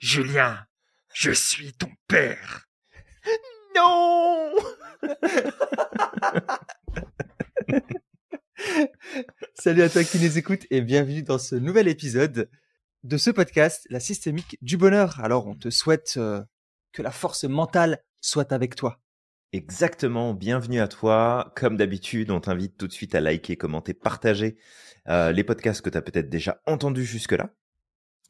Julien, je suis ton père. Non Salut à toi qui nous écoutes et bienvenue dans ce nouvel épisode de ce podcast, La systémique du bonheur. Alors on te souhaite euh, que la force mentale soit avec toi. Exactement, bienvenue à toi. Comme d'habitude, on t'invite tout de suite à liker, commenter, partager euh, les podcasts que tu as peut-être déjà entendus jusque-là.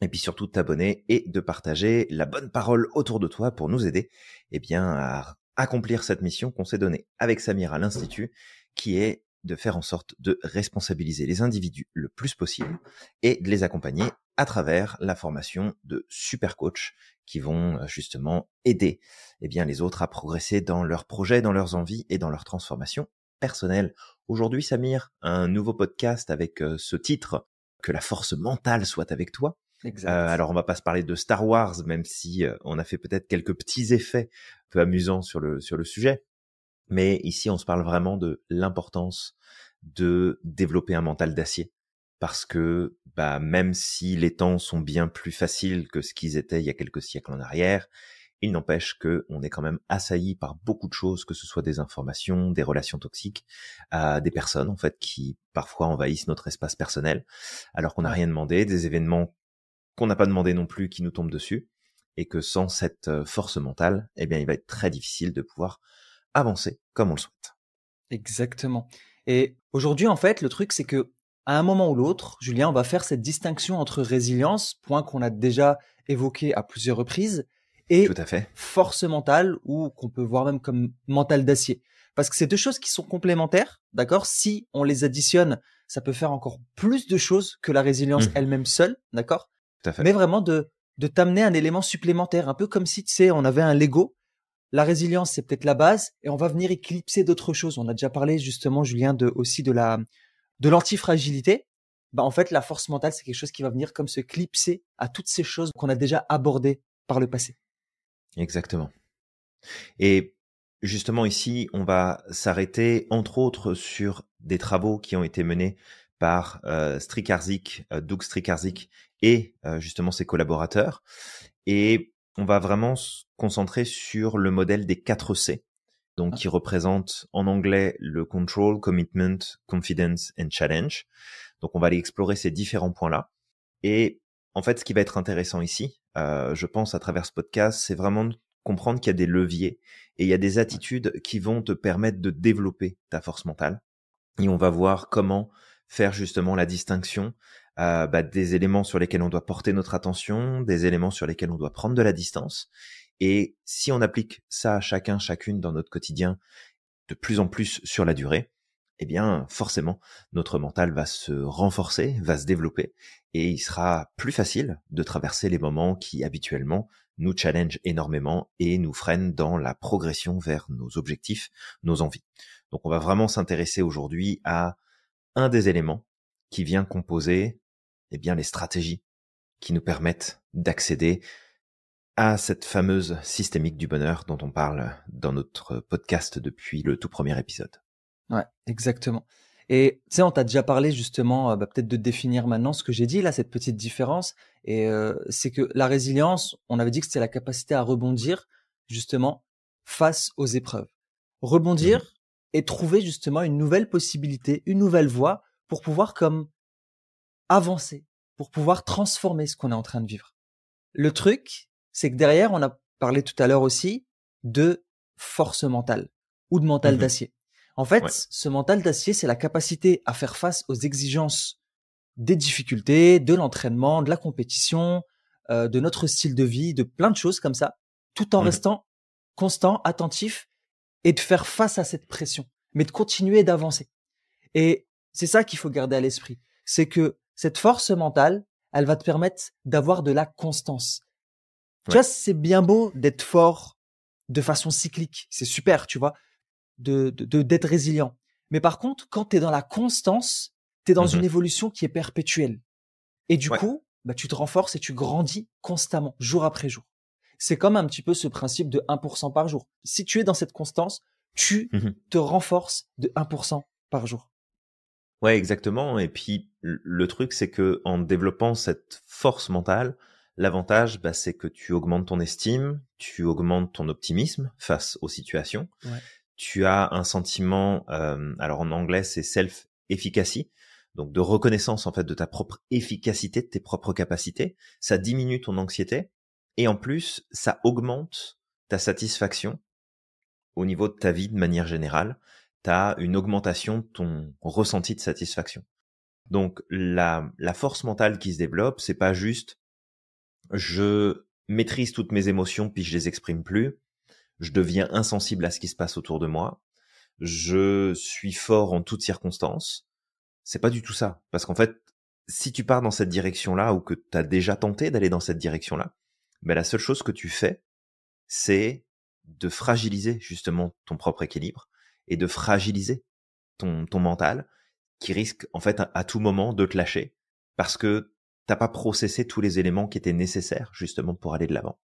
Et puis surtout t'abonner et de partager la bonne parole autour de toi pour nous aider eh bien, à accomplir cette mission qu'on s'est donnée avec Samir à l'Institut, qui est de faire en sorte de responsabiliser les individus le plus possible et de les accompagner à travers la formation de super coach qui vont euh, justement aider eh bien les autres à progresser dans leurs projets, dans leurs envies et dans leur transformation personnelle. Aujourd'hui, Samir, un nouveau podcast avec euh, ce titre que la force mentale soit avec toi. Euh, alors on va pas se parler de Star Wars, même si on a fait peut-être quelques petits effets peu amusants sur le sur le sujet. Mais ici, on se parle vraiment de l'importance de développer un mental d'acier, parce que bah, même si les temps sont bien plus faciles que ce qu'ils étaient il y a quelques siècles en arrière, il n'empêche qu'on est quand même assailli par beaucoup de choses, que ce soit des informations, des relations toxiques, des personnes en fait qui parfois envahissent notre espace personnel, alors qu'on n'a rien demandé, des événements qu'on n'a pas demandé non plus qui nous tombent dessus, et que sans cette euh, force mentale, eh bien, il va être très difficile de pouvoir avancer comme on le souhaite. Exactement. Et aujourd'hui, en fait, le truc, c'est que à un moment ou l'autre, Julien, on va faire cette distinction entre résilience, point qu'on a déjà évoqué à plusieurs reprises, et force mentale, ou qu'on peut voir même comme mental d'acier. Parce que c'est deux choses qui sont complémentaires, d'accord Si on les additionne, ça peut faire encore plus de choses que la résilience mmh. elle-même seule, d'accord Tout à fait. Mais vraiment de, de t'amener un élément supplémentaire, un peu comme si, tu sais, on avait un Lego, la résilience, c'est peut-être la base, et on va venir éclipser d'autres choses. On a déjà parlé justement, Julien, de, aussi de la, de l'antifragilité, bah en fait la force mentale c'est quelque chose qui va venir comme se clipser à toutes ces choses qu'on a déjà abordées par le passé. Exactement. Et justement ici, on va s'arrêter entre autres sur des travaux qui ont été menés par euh, Strikarzik, euh, Doug Strikarzik et euh, justement ses collaborateurs. Et on va vraiment se concentrer sur le modèle des 4 C donc ah. qui représente en anglais le control, commitment, confidence and challenge. Donc on va aller explorer ces différents points-là. Et en fait, ce qui va être intéressant ici, euh, je pense à travers ce podcast, c'est vraiment de comprendre qu'il y a des leviers et il y a des attitudes qui vont te permettre de développer ta force mentale. Et on va voir comment faire justement la distinction euh, bah, des éléments sur lesquels on doit porter notre attention, des éléments sur lesquels on doit prendre de la distance, et si on applique ça à chacun, chacune dans notre quotidien, de plus en plus sur la durée, eh bien, forcément, notre mental va se renforcer, va se développer, et il sera plus facile de traverser les moments qui habituellement nous challenge énormément et nous freinent dans la progression vers nos objectifs, nos envies. Donc on va vraiment s'intéresser aujourd'hui à un des éléments qui vient composer eh bien les stratégies qui nous permettent d'accéder à cette fameuse systémique du bonheur dont on parle dans notre podcast depuis le tout premier épisode. Ouais, exactement. Et tu sais, on t'a déjà parlé justement, euh, bah, peut-être de définir maintenant ce que j'ai dit là, cette petite différence. Et euh, c'est que la résilience, on avait dit que c'était la capacité à rebondir justement face aux épreuves. Rebondir mmh. et trouver justement une nouvelle possibilité, une nouvelle voie pour pouvoir comme avancer, pour pouvoir transformer ce qu'on est en train de vivre. Le truc, c'est que derrière, on a parlé tout à l'heure aussi de force mentale ou de mental mmh d'acier. En fait, ce mental d'acier, c'est la capacité à faire face aux exigences des difficultés, de l'entraînement, de la compétition, euh, de notre style de vie, de plein de choses comme ça, tout en mmh restant constant, attentif et de faire face à cette pression, mais de continuer d'avancer. Et c'est ça qu'il faut garder à l'esprit, c'est que cette force mentale, elle va te permettre d'avoir de la constance, tu vois, c'est bien beau d'être fort de façon cyclique. C'est super, tu vois, de, d'être résilient. Mais par contre, quand tu es dans la constance, tu es dans mmh une évolution qui est perpétuelle. Et du coup, bah, tu te renforces et tu grandis constamment, jour après jour. C'est comme un petit peu ce principe de 1% par jour. Si tu es dans cette constance, tu mmh te renforces de 1% par jour. Ouais, exactement. Et puis, le truc, c'est que en développant cette force mentale, L'avantage, bah, c'est que tu augmentes ton estime, tu augmentes ton optimisme face aux situations. Tu as un sentiment, euh, alors en anglais, c'est self-efficacy, donc de reconnaissance en fait de ta propre efficacité, de tes propres capacités. Ça diminue ton anxiété et en plus, ça augmente ta satisfaction au niveau de ta vie de manière générale. Tu as une augmentation de ton ressenti de satisfaction. Donc la, la force mentale qui se développe, c'est pas juste je maîtrise toutes mes émotions puis je les exprime plus. Je deviens insensible à ce qui se passe autour de moi. Je suis fort en toutes circonstances. C'est pas du tout ça. Parce qu'en fait, si tu pars dans cette direction-là ou que tu as déjà tenté d'aller dans cette direction-là, ben la seule chose que tu fais, c'est de fragiliser justement ton propre équilibre et de fragiliser ton, ton mental qui risque en fait à, à tout moment de te lâcher parce que pas processé tous les éléments qui étaient nécessaires justement pour aller de l'avant.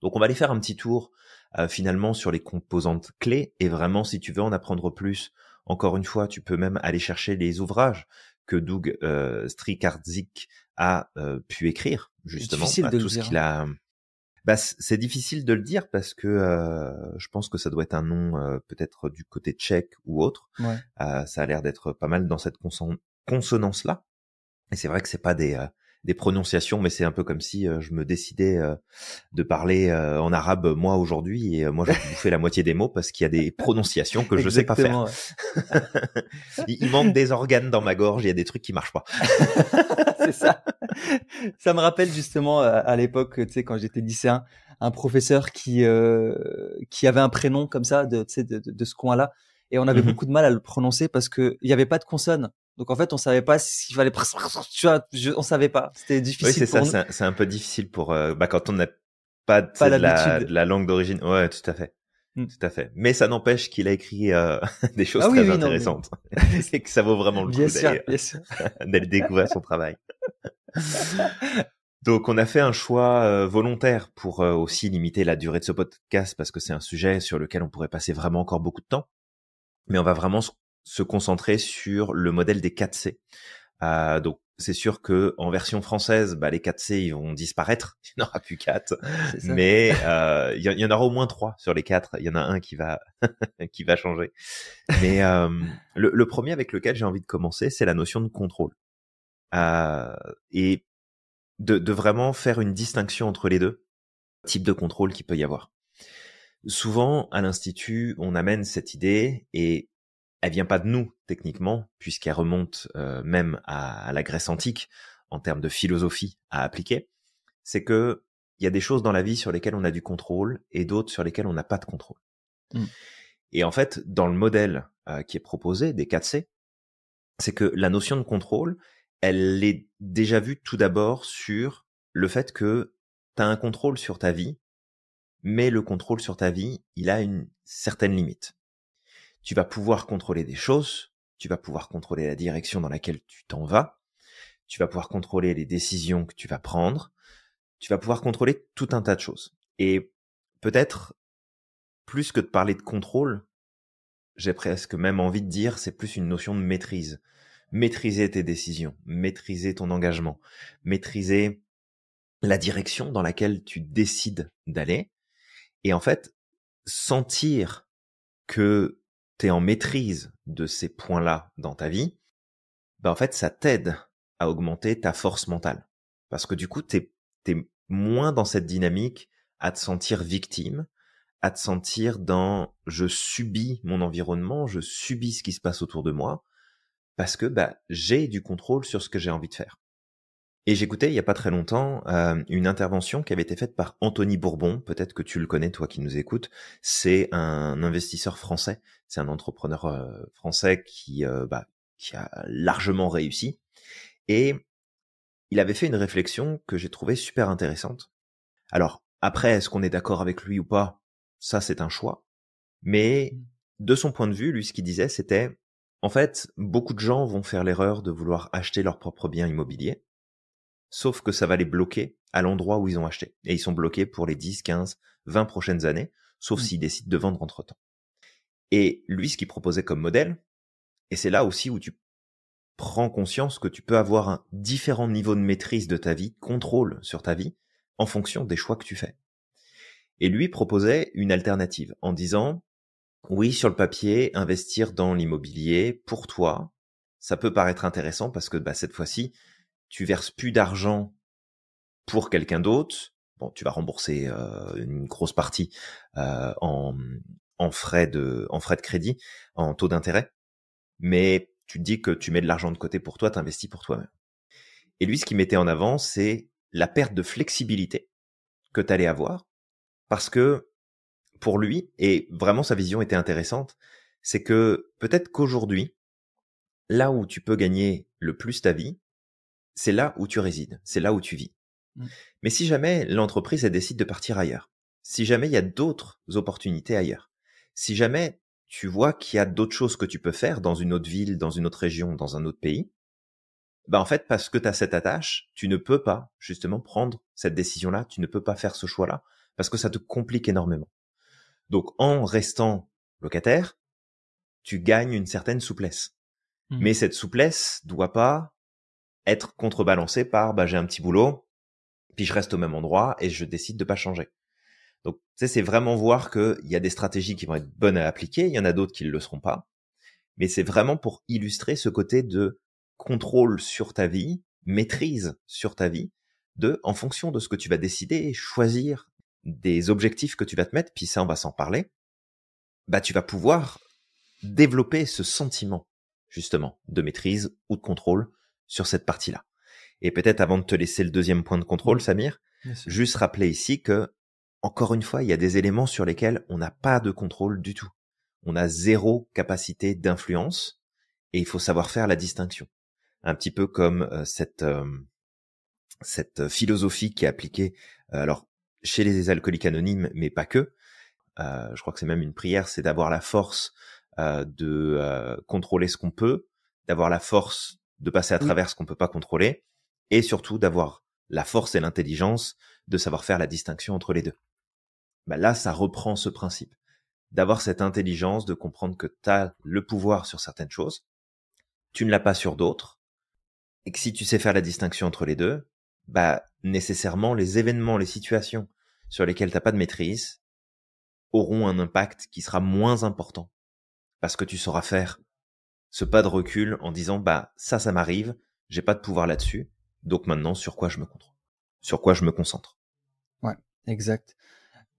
Donc on va aller faire un petit tour euh, finalement sur les composantes clés et vraiment si tu veux en apprendre plus, encore une fois, tu peux même aller chercher les ouvrages que Doug euh, Strikardzik a euh, pu écrire justement à ce qu'il c'est difficile de le dire parce que je pense que ça doit être un nom peut-être du côté tchèque ou autre. ça a l'air d'être pas mal dans cette consonance là. Et c'est vrai que c'est pas des, euh, des prononciations, mais c'est un peu comme si euh, je me décidais euh, de parler en arabe moi aujourd'hui et moi je bouffé la moitié des mots parce qu'il y a des prononciations que je sais pas faire. il, manque des organes dans ma gorge, il y a des trucs qui marchent pas. c'est ça. Ça me rappelle justement à l'époque, tu sais, quand j'étais lycéen, un professeur qui qui avait un prénom comme ça de de, de, de ce coin-là et on avait mmh beaucoup de mal à le prononcer parce que il n'y avait pas de consonne. Donc en fait, on savait pas s'il fallait. Tu vois, on savait pas. C'était difficile. Oui, c'est ça. C'est un, peu difficile pour euh, bah, quand on n'a pas, de, la, langue d'origine. Ouais, tout à fait. Hmm. Tout à fait. Mais ça n'empêche qu'il a écrit euh, des choses ah très intéressantes C'est que ça vaut vraiment le bien coup d'aller découvrir son travail. Donc on a fait un choix euh, volontaire pour aussi limiter la durée de ce podcast parce que c'est un sujet sur lequel on pourrait passer vraiment encore beaucoup de temps mais on va vraiment se se concentrer sur le modèle des 4C. Ah, donc c'est sûr que en version française, bah, les 4C ils vont disparaître, il n'y en aura plus 4, mais euh, il y, en aura au moins 3 sur les 4, il y en a un qui va qui va changer. Mais euh, le, premier avec lequel j'ai envie de commencer, c'est la notion de contrôle euh, et de, de vraiment faire une distinction entre les deux types de contrôle qu'il peut y avoir. Souvent à l'institut, on amène cette idée et elle vient pas de nous techniquement, puisqu'elle remonte euh, même à, la Grèce antique en termes de philosophie à appliquer, c'est que il y a des choses dans la vie sur lesquelles on a du contrôle et d'autres sur lesquelles on n'a pas de contrôle. Mm. Et en fait, dans le modèle euh, qui est proposé des 4C, c'est que la notion de contrôle, elle est déjà vue tout d'abord sur le fait que tu as un contrôle sur ta vie, mais le contrôle sur ta vie, il a une certaine limite tu vas pouvoir contrôler des choses, tu vas pouvoir contrôler la direction dans laquelle tu t'en vas, tu vas pouvoir contrôler les décisions que tu vas prendre, tu vas pouvoir contrôler tout un tas de choses. Et peut-être, plus que de parler de contrôle, j'ai presque même envie de dire, c'est plus une notion de maîtrise. Maîtriser tes décisions, maîtriser ton engagement, maîtriser la direction dans laquelle tu décides d'aller. Et en fait, sentir que en maîtrise de ces points-là dans ta vie, bah en fait, ça t'aide à augmenter ta force mentale. Parce que du coup, tu es, moins dans cette dynamique à te sentir victime, à te sentir dans je subis mon environnement, je subis ce qui se passe autour de moi, parce que bah, j'ai du contrôle sur ce que j'ai envie de faire. Et j'écoutais il n'y a pas très longtemps euh, une intervention qui avait été faite par Anthony Bourbon, peut-être que tu le connais toi qui nous écoutes, c'est un investisseur français, c'est un entrepreneur euh, français qui, euh, bah, qui a largement réussi, et il avait fait une réflexion que j'ai trouvée super intéressante. Alors, après, est-ce qu'on est, est d'accord avec lui ou pas Ça, c'est un choix. Mais mmh. de son point de vue, lui, ce qu'il disait, c'était, en fait, beaucoup de gens vont faire l'erreur de vouloir acheter leur propre bien immobilier sauf que ça va les bloquer à l'endroit où ils ont acheté. Et ils sont bloqués pour les 10, 15, 20 prochaines années, sauf mm. s'ils décident de vendre entre-temps. Et lui, ce qu'il proposait comme modèle, et c'est là aussi où tu prends conscience que tu peux avoir un différent niveau de maîtrise de ta vie, contrôle sur ta vie, en fonction des choix que tu fais. Et lui proposait une alternative en disant, oui, sur le papier, investir dans l'immobilier, pour toi, ça peut paraître intéressant parce que bah, cette fois-ci, tu verses plus d'argent pour quelqu'un d'autre, bon, tu vas rembourser une grosse partie en, frais de, en frais de crédit, en taux d'intérêt, mais tu te dis que tu mets de l'argent de côté pour toi, tu investis pour toi-même. Et lui, ce qu'il mettait en avant, c'est la perte de flexibilité que tu allais avoir, parce que pour lui, et vraiment sa vision était intéressante, c'est que peut-être qu'aujourd'hui, là où tu peux gagner le plus ta vie, c'est là où tu résides, c'est là où tu vis. Mmh. Mais si jamais l'entreprise elle décide de partir ailleurs, si jamais il y a d'autres opportunités ailleurs, si jamais tu vois qu'il y a d'autres choses que tu peux faire dans une autre ville, dans une autre région, dans un autre pays, bah en fait parce que tu as cette attache, tu ne peux pas justement prendre cette décision-là, tu ne peux pas faire ce choix-là parce que ça te complique énormément. Donc en restant locataire, tu gagnes une certaine souplesse. Mmh. Mais cette souplesse doit pas être contrebalancé par bah, j'ai un petit boulot, puis je reste au même endroit et je décide de pas changer. Donc, tu c'est vraiment voir qu'il y a des stratégies qui vont être bonnes à appliquer, il y en a d'autres qui ne le seront pas. Mais c'est vraiment pour illustrer ce côté de contrôle sur ta vie, maîtrise sur ta vie, de, en fonction de ce que tu vas décider, choisir des objectifs que tu vas te mettre, puis ça, on va s'en parler, bah, tu vas pouvoir développer ce sentiment, justement, de maîtrise ou de contrôle sur cette partie-là. Et peut-être avant de te laisser le deuxième point de contrôle, Samir, juste rappeler ici que, encore une fois, il y a des éléments sur lesquels on n'a pas de contrôle du tout. On a zéro capacité d'influence et il faut savoir faire la distinction. Un petit peu comme euh, cette, euh, cette philosophie qui est appliquée, euh, alors, chez les alcooliques anonymes, mais pas que. je crois que c'est même une prière, c'est d'avoir la force de contrôler ce qu'on peut, d'avoir la force de passer à mm. travers ce qu'on peut pas contrôler, et surtout d'avoir la force et l'intelligence de savoir faire la distinction entre les deux. Bah là, ça reprend ce principe. D'avoir cette intelligence de comprendre que tu as le pouvoir sur certaines choses, tu ne l'as pas sur d'autres, et que si tu sais faire la distinction entre les deux, bah nécessairement les événements, les situations sur lesquelles t'as pas de maîtrise auront un impact qui sera moins important parce que tu sauras faire ce pas de recul en disant bah ça ça m'arrive, j'ai pas de pouvoir là-dessus, donc maintenant sur quoi je me concentre Sur quoi je me concentre Ouais, exact.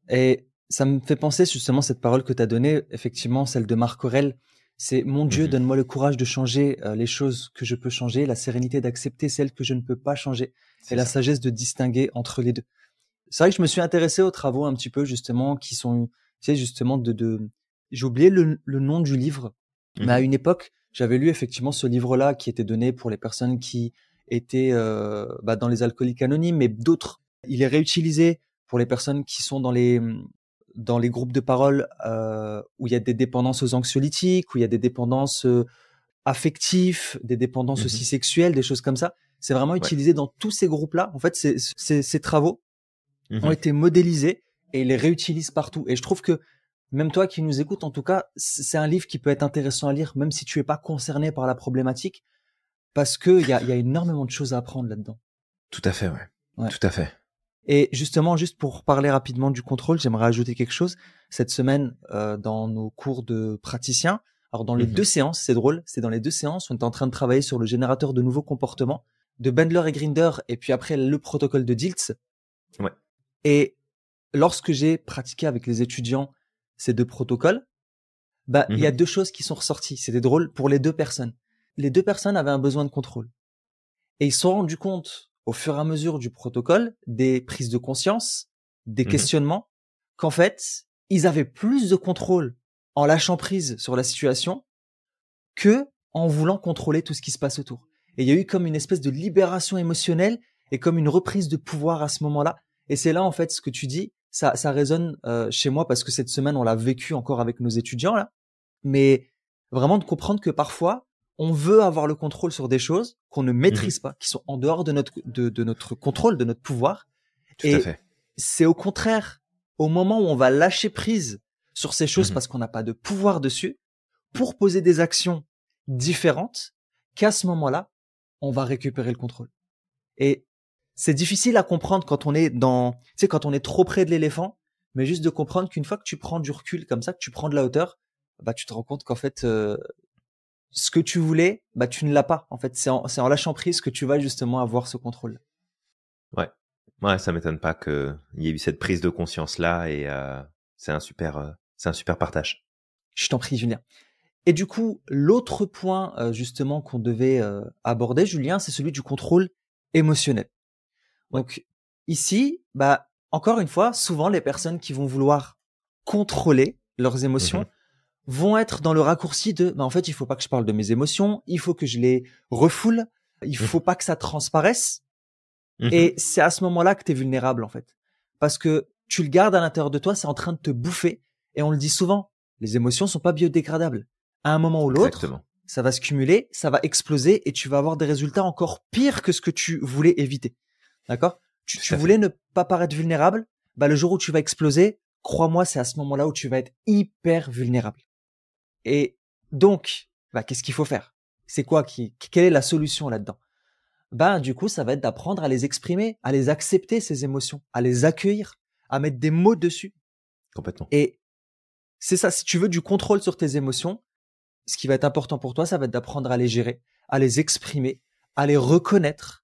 Et ça me fait penser justement cette parole que tu as donnée, effectivement celle de Marc Aurel, c'est mon Dieu, mmh donne-moi le courage de changer euh, les choses que je peux changer, la sérénité d'accepter celles que je ne peux pas changer et la sagesse de distinguer entre les deux. C'est vrai que je me suis intéressé aux travaux un petit peu justement qui sont tu sais justement de, de... j'ai oublié le, nom du livre, mmh mais à une époque, j'avais lu effectivement ce livre-là qui était donné pour les personnes qui étaient euh, bah, dans les alcooliques anonymes, mais d'autres. Il est réutilisé pour les personnes qui sont dans les dans les groupes de parole euh, où il y a des dépendances aux anxiolytiques, où il y a des dépendances euh, affectives, des dépendances mmh aussi sexuelles, des choses comme ça. C'est vraiment utilisé dans tous ces groupes-là. En fait, ces, ces, ces travaux mmh ont été modélisés et ils les réutilisent partout. Et je trouve que même toi qui nous écoutes, en tout cas, c'est un livre qui peut être intéressant à lire, même si tu n'es pas concerné par la problématique, parce qu'il il y a, énormément de choses à apprendre là-dedans. Tout à fait, ouais. Tout à fait. Et justement, juste pour parler rapidement du contrôle, j'aimerais ajouter quelque chose. Cette semaine, euh, dans nos cours de praticiens, alors dans les mmh deux séances, c'est drôle, c'est dans les deux séances, on est en train de travailler sur le générateur de nouveaux comportements de Bendler et Grinder, et puis après le protocole de DILTS. Ouais. Et lorsque j'ai pratiqué avec les étudiants ces deux protocoles, bah il y a mhm. deux choses qui sont ressorties. C'était drôle pour les deux personnes. Les deux personnes avaient un besoin de contrôle. Et ils se sont rendus compte au fur et à mesure du protocole, des prises de conscience, des mhm. questionnements, qu'en fait, ils avaient plus de contrôle en lâchant prise sur la situation que en voulant contrôler tout ce qui se passe autour. Et il y a eu comme une espèce de libération émotionnelle et comme une reprise de pouvoir à ce moment-là. Et c'est là, en fait, ce que tu dis, ça, ça résonne euh, chez moi parce que cette semaine, on l'a vécu encore avec nos étudiants là. Mais vraiment de comprendre que parfois, on veut avoir le contrôle sur des choses qu'on ne mmh maîtrise pas, qui sont en dehors de notre, de, notre contrôle, de notre pouvoir. et c'est au contraire, au moment où on va lâcher prise sur ces choses mmh parce qu'on n'a pas de pouvoir dessus, pour poser des actions différentes, qu'à ce moment-là, on va récupérer le contrôle. Et c'est difficile à comprendre quand on est dans, tu sais, quand on est trop près de l'éléphant, mais juste de comprendre qu'une fois que tu prends du recul comme ça, que tu prends de la hauteur, bah tu te rends compte qu'en fait, euh, ce que tu voulais, bah tu ne l'as pas. En fait, c'est en, en, lâchant prise que tu vas justement avoir ce contrôle. Ouais, ouais, ça m'étonne pas qu'il y ait eu cette prise de conscience là, et euh, c'est un super, euh, c'est un super partage. Je t'en prie, Julien. Et du coup, l'autre point justement qu'on devait aborder, Julien, c'est celui du contrôle émotionnel. Donc ici, bah encore une fois, souvent les personnes qui vont vouloir contrôler leurs émotions mmh vont être dans le raccourci de bah en fait, il faut pas que je parle de mes émotions, il faut que je les refoule, il mmh. faut pas que ça transparaisse. Mmh et c'est à ce moment-là que tu es vulnérable en fait. Parce que tu le gardes à l'intérieur de toi, c'est en train de te bouffer et on le dit souvent, les émotions sont pas biodégradables. À un moment ou l'autre, ça va se cumuler, ça va exploser et tu vas avoir des résultats encore pires que ce que tu voulais éviter. D'accord tu, voulais ne pas paraître vulnérable, bah le jour où tu vas exploser, crois-moi, c'est à ce moment-là où tu vas être hyper vulnérable. Et donc, bah, qu'est-ce qu'il faut faire C'est quoi qui, quelle est la solution là-dedans Bah, du coup, ça va être d'apprendre à les exprimer, à les accepter ces émotions, à les accueillir, à mettre des mots dessus. Complètement. Et c'est ça. Si tu veux du contrôle sur tes émotions, ce qui va être important pour toi, ça va être d'apprendre à les gérer, à les exprimer, à les reconnaître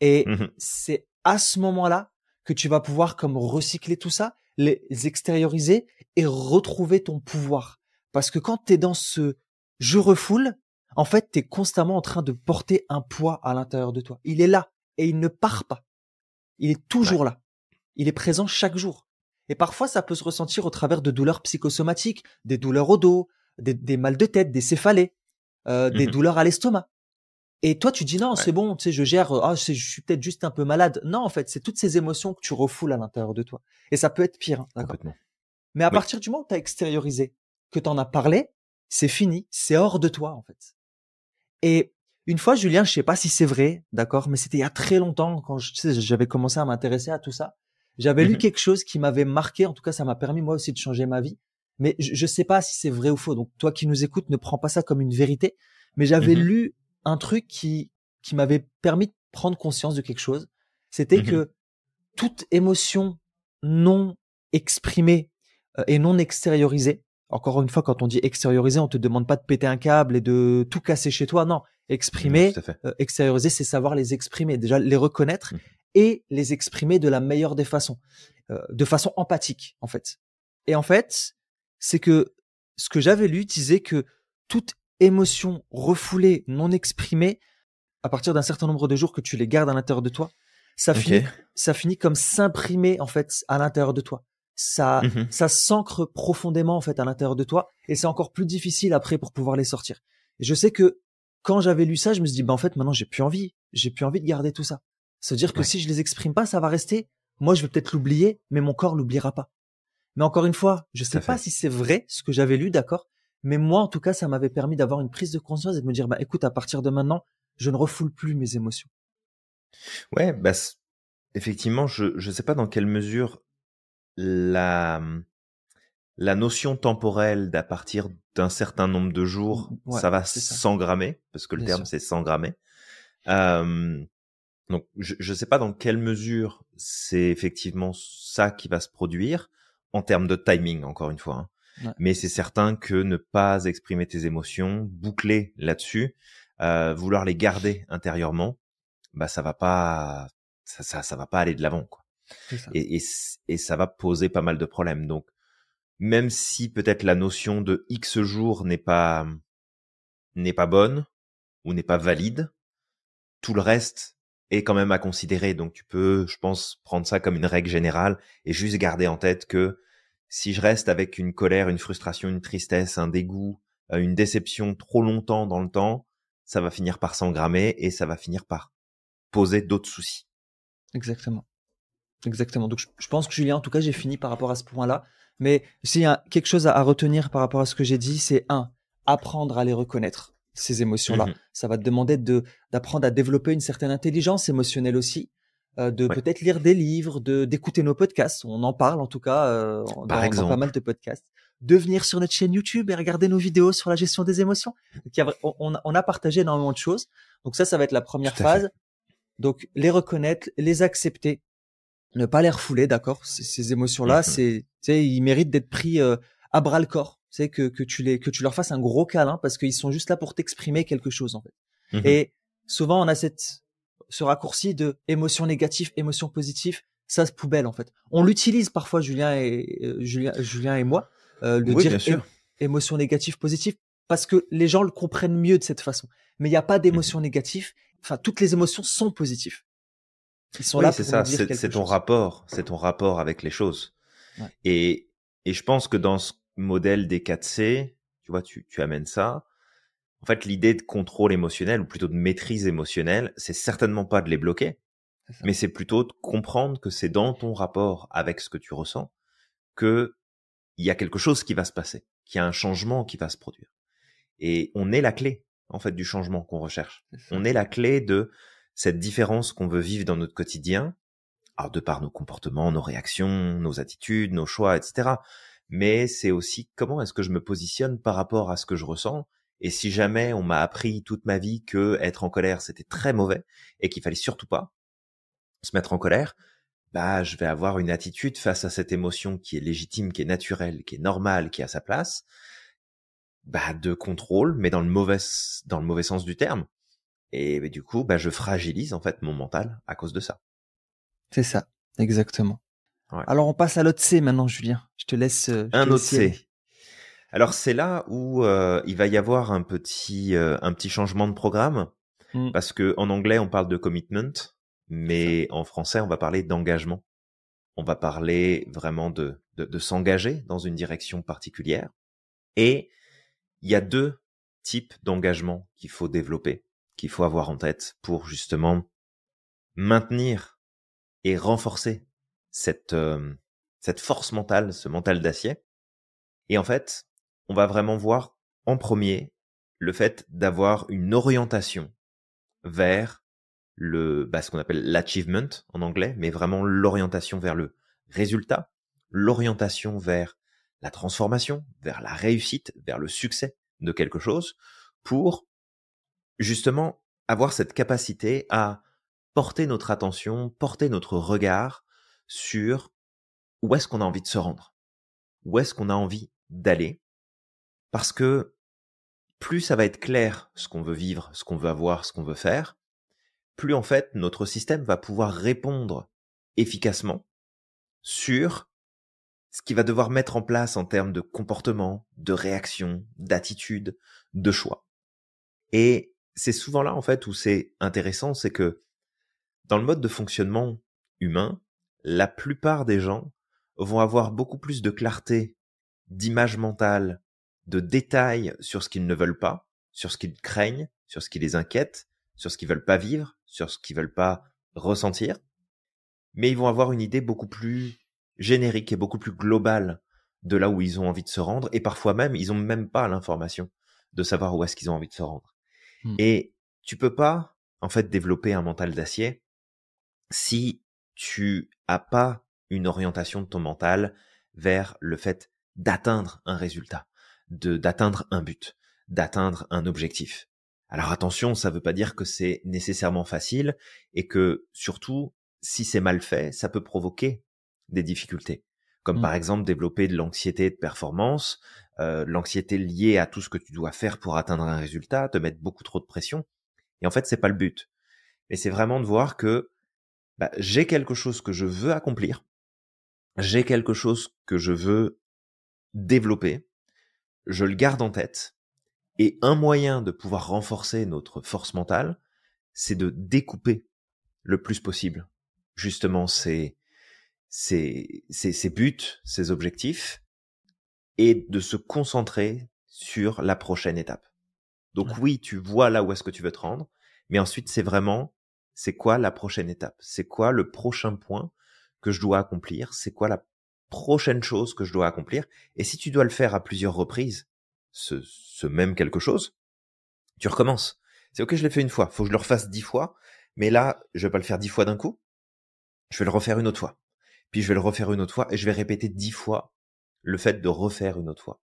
et mmh c'est à ce moment-là que tu vas pouvoir comme recycler tout ça, les extérioriser et retrouver ton pouvoir. Parce que quand tu es dans ce je refoule, en fait, tu es constamment en train de porter un poids à l'intérieur de toi. Il est là et il ne part pas. Il est toujours là. Il est présent chaque jour. Et parfois, ça peut se ressentir au travers de douleurs psychosomatiques, des douleurs au dos, des, mal de tête, des céphalées, euh, des mmh douleurs à l'estomac. Et toi, tu dis non, c'est bon, tu sais, je gère, euh, ah, je, suis peut-être juste un peu malade. Non, en fait, c'est toutes ces émotions que tu refoules à l'intérieur de toi. Et ça peut être pire, hein, Mais à partir du moment où tu as extériorisé, que tu en as parlé, c'est fini, c'est hors de toi, en fait. Et une fois, Julien, je sais pas si c'est vrai, d'accord, mais c'était il y a très longtemps, quand j'avais commencé à m'intéresser à tout ça. J'avais lu mmh quelque chose qui m'avait marqué, en tout cas, ça m'a permis moi aussi de changer ma vie. Mais je, ne sais pas si c'est vrai ou faux. Donc, toi qui nous écoutes, ne prends pas ça comme une vérité. Mais j'avais mmh lu un truc qui, qui m'avait permis de prendre conscience de quelque chose. C'était mmh que toute émotion non exprimée euh, et non extériorisée, encore une fois, quand on dit extérioriser, on te demande pas de péter un câble et de tout casser chez toi. Non, exprimer, euh, extérioriser, c'est savoir les exprimer, déjà les reconnaître mmh et les exprimer de la meilleure des façons, euh, de façon empathique en fait. Et en fait, c'est que ce que j'avais lu disait que toute émotions refoulées, non exprimées, à partir d'un certain nombre de jours que tu les gardes à l'intérieur de toi, ça, finit, ça finit comme s'imprimer en fait à l'intérieur de toi. Ça, mhm. ça s'ancre profondément en fait à l'intérieur de toi et c'est encore plus difficile après pour pouvoir les sortir. je sais que quand j'avais lu ça, je me suis dit bah, en fait maintenant j'ai plus envie, j'ai plus envie de garder tout ça. Se dire que si je les exprime pas, ça va rester. Moi je vais peut-être l'oublier, mais mon corps l'oubliera pas. Mais encore une fois, je sais pas si c'est vrai ce que j'avais lu, d'accord, mais moi, en tout cas, ça m'avait permis d'avoir une prise de conscience et de me dire, bah, écoute, à partir de maintenant, je ne refoule plus mes émotions. Ouais, bah, effectivement, je ne sais pas dans quelle mesure la, la notion temporelle d'à partir d'un certain nombre de jours, ça va s'engrammer, parce que le terme c'est s'engrammer. Euh, donc, je ne sais pas dans quelle mesure c'est effectivement ça qui va se produire en termes de timing, encore une fois. Hein. Mais c'est certain que ne pas exprimer tes émotions, boucler là-dessus, euh, vouloir les garder intérieurement, bah ça va pas, ça, ça, va pas aller de l'avant, quoi. Et, et, ça va poser pas mal de problèmes. Donc, même si peut-être la notion de X jours n'est pas, n'est pas bonne ou n'est pas valide, tout le reste est quand même à considérer. Donc, tu peux, je pense, prendre ça comme une règle générale et juste garder en tête que si je reste avec une colère, une frustration, une tristesse, un dégoût, euh, une déception trop longtemps dans le temps, ça va finir par s'engrammer et ça va finir par poser d'autres soucis. Exactement. Exactement. Donc je, pense que Julien, en tout cas, j'ai fini par rapport à ce point-là. Mais s'il y a quelque chose à, retenir par rapport à ce que j'ai dit, c'est un, apprendre à les reconnaître, ces émotions-là. Mhm. Ça va te demander de, d'apprendre à développer une certaine intelligence émotionnelle aussi, euh, de peut-être lire des livres, de d'écouter nos podcasts. On en parle en tout cas euh, Par dans, exemple. pas mal de podcasts. De venir sur notre chaîne YouTube et regarder nos vidéos sur la gestion des émotions. on, a partagé énormément de choses. Donc ça, ça va être la première phase. Donc les reconnaître, les accepter, ne pas les refouler, d'accord ces, émotions-là, mmh c'est, tu sais, ils méritent d'être pris euh, à bras le corps. Tu sais que que tu les que tu leur fasses un gros câlin parce qu'ils sont juste là pour t'exprimer quelque chose en fait. Mmh et souvent on a cette ce raccourci de émotion négative, émotion positive, ça se poubelle en fait. On l'utilise parfois, Julien et euh, Julien, Julien, et moi, euh, le dire sûr. émotion négative, positive, parce que les gens le comprennent mieux de cette façon. Mais il n'y a pas d'émotion mhm. négatives, négative. Enfin, toutes les émotions sont positives. Ils sont là ça. C'est ton rapport, c'est ton rapport avec les choses. Et et je pense que dans ce modèle des 4C, tu vois, tu, tu amènes ça. En fait, l'idée de contrôle émotionnel, ou plutôt de maîtrise émotionnelle, c'est certainement pas de les bloquer, mais c'est plutôt de comprendre que c'est dans ton rapport avec ce que tu ressens que il y a quelque chose qui va se passer, qu'il y a un changement qui va se produire. Et on est la clé, en fait, du changement qu'on recherche. On est la clé de cette différence qu'on veut vivre dans notre quotidien, alors de par nos comportements, nos réactions, nos attitudes, nos choix, etc. Mais c'est aussi comment est-ce que je me positionne par rapport à ce que je ressens et si jamais on m'a appris toute ma vie que être en colère c'était très mauvais et qu'il fallait surtout pas se mettre en colère, bah je vais avoir une attitude face à cette émotion qui est légitime, qui est naturelle, qui est normale, qui a sa place, bah de contrôle, mais dans le mauvais dans le mauvais sens du terme. Et bah, du coup, bah je fragilise en fait mon mental à cause de ça. C'est ça, exactement. Alors on passe à l'autre C maintenant, Julien. Je te laisse. Euh, un autre C. Alors c'est là où euh, il va y avoir un petit euh, un petit changement de programme mmh. parce que en anglais on parle de commitment, mais en français on va parler d'engagement. On va parler vraiment de de, s'engager dans une direction particulière. Et il y a deux types d'engagement qu'il faut développer, qu'il faut avoir en tête pour justement maintenir et renforcer cette euh, cette force mentale, ce mental d'acier. Et en fait, on va vraiment voir en premier le fait d'avoir une orientation vers le, bah, ce qu'on appelle l'achievement en anglais, mais vraiment l'orientation vers le résultat, l'orientation vers la transformation, vers la réussite, vers le succès de quelque chose, pour justement avoir cette capacité à porter notre attention, porter notre regard sur où est-ce qu'on a envie de se rendre, où est-ce qu'on a envie d'aller, parce que plus ça va être clair ce qu'on veut vivre, ce qu'on veut avoir, ce qu'on veut faire, plus en fait notre système va pouvoir répondre efficacement sur ce qu'il va devoir mettre en place en termes de comportement, de réaction, d'attitude, de choix. Et c'est souvent là en fait où c'est intéressant, c'est que dans le mode de fonctionnement humain, la plupart des gens vont avoir beaucoup plus de clarté, d'image mentale, de détails sur ce qu'ils ne veulent pas, sur ce qu'ils craignent, sur ce qui les inquiète, sur ce qu'ils veulent pas vivre, sur ce qu'ils veulent pas ressentir. Mais ils vont avoir une idée beaucoup plus générique et beaucoup plus globale de là où ils ont envie de se rendre. Et parfois même, ils ont même pas l'information de savoir où est-ce qu'ils ont envie de se rendre. Hmm. Et tu peux pas, en fait, développer un mental d'acier si tu as pas une orientation de ton mental vers le fait d'atteindre un résultat de d'atteindre un but, d'atteindre un objectif. Alors attention, ça ne veut pas dire que c'est nécessairement facile et que surtout, si c'est mal fait, ça peut provoquer des difficultés, comme mmh. par exemple développer de l'anxiété de performance, euh, l'anxiété liée à tout ce que tu dois faire pour atteindre un résultat, te mettre beaucoup trop de pression. Et en fait, c'est pas le but. Mais c'est vraiment de voir que bah, j'ai quelque chose que je veux accomplir, j'ai quelque chose que je veux développer, je le garde en tête. Et un moyen de pouvoir renforcer notre force mentale, c'est de découper le plus possible justement ces, ces, ces, buts, ces objectifs, et de se concentrer sur la prochaine étape. Donc oui, tu vois là où est-ce que tu veux te rendre, mais ensuite c'est vraiment, c'est quoi la prochaine étape C'est quoi le prochain point que je dois accomplir C'est quoi la prochaine chose que je dois accomplir. Et si tu dois le faire à plusieurs reprises, ce, ce même quelque chose, tu recommences. C'est ok, je l'ai fait une fois. Faut que je le refasse dix fois. Mais là, je vais pas le faire dix fois d'un coup. Je vais le refaire une autre fois. Puis je vais le refaire une autre fois et je vais répéter dix fois le fait de refaire une autre fois.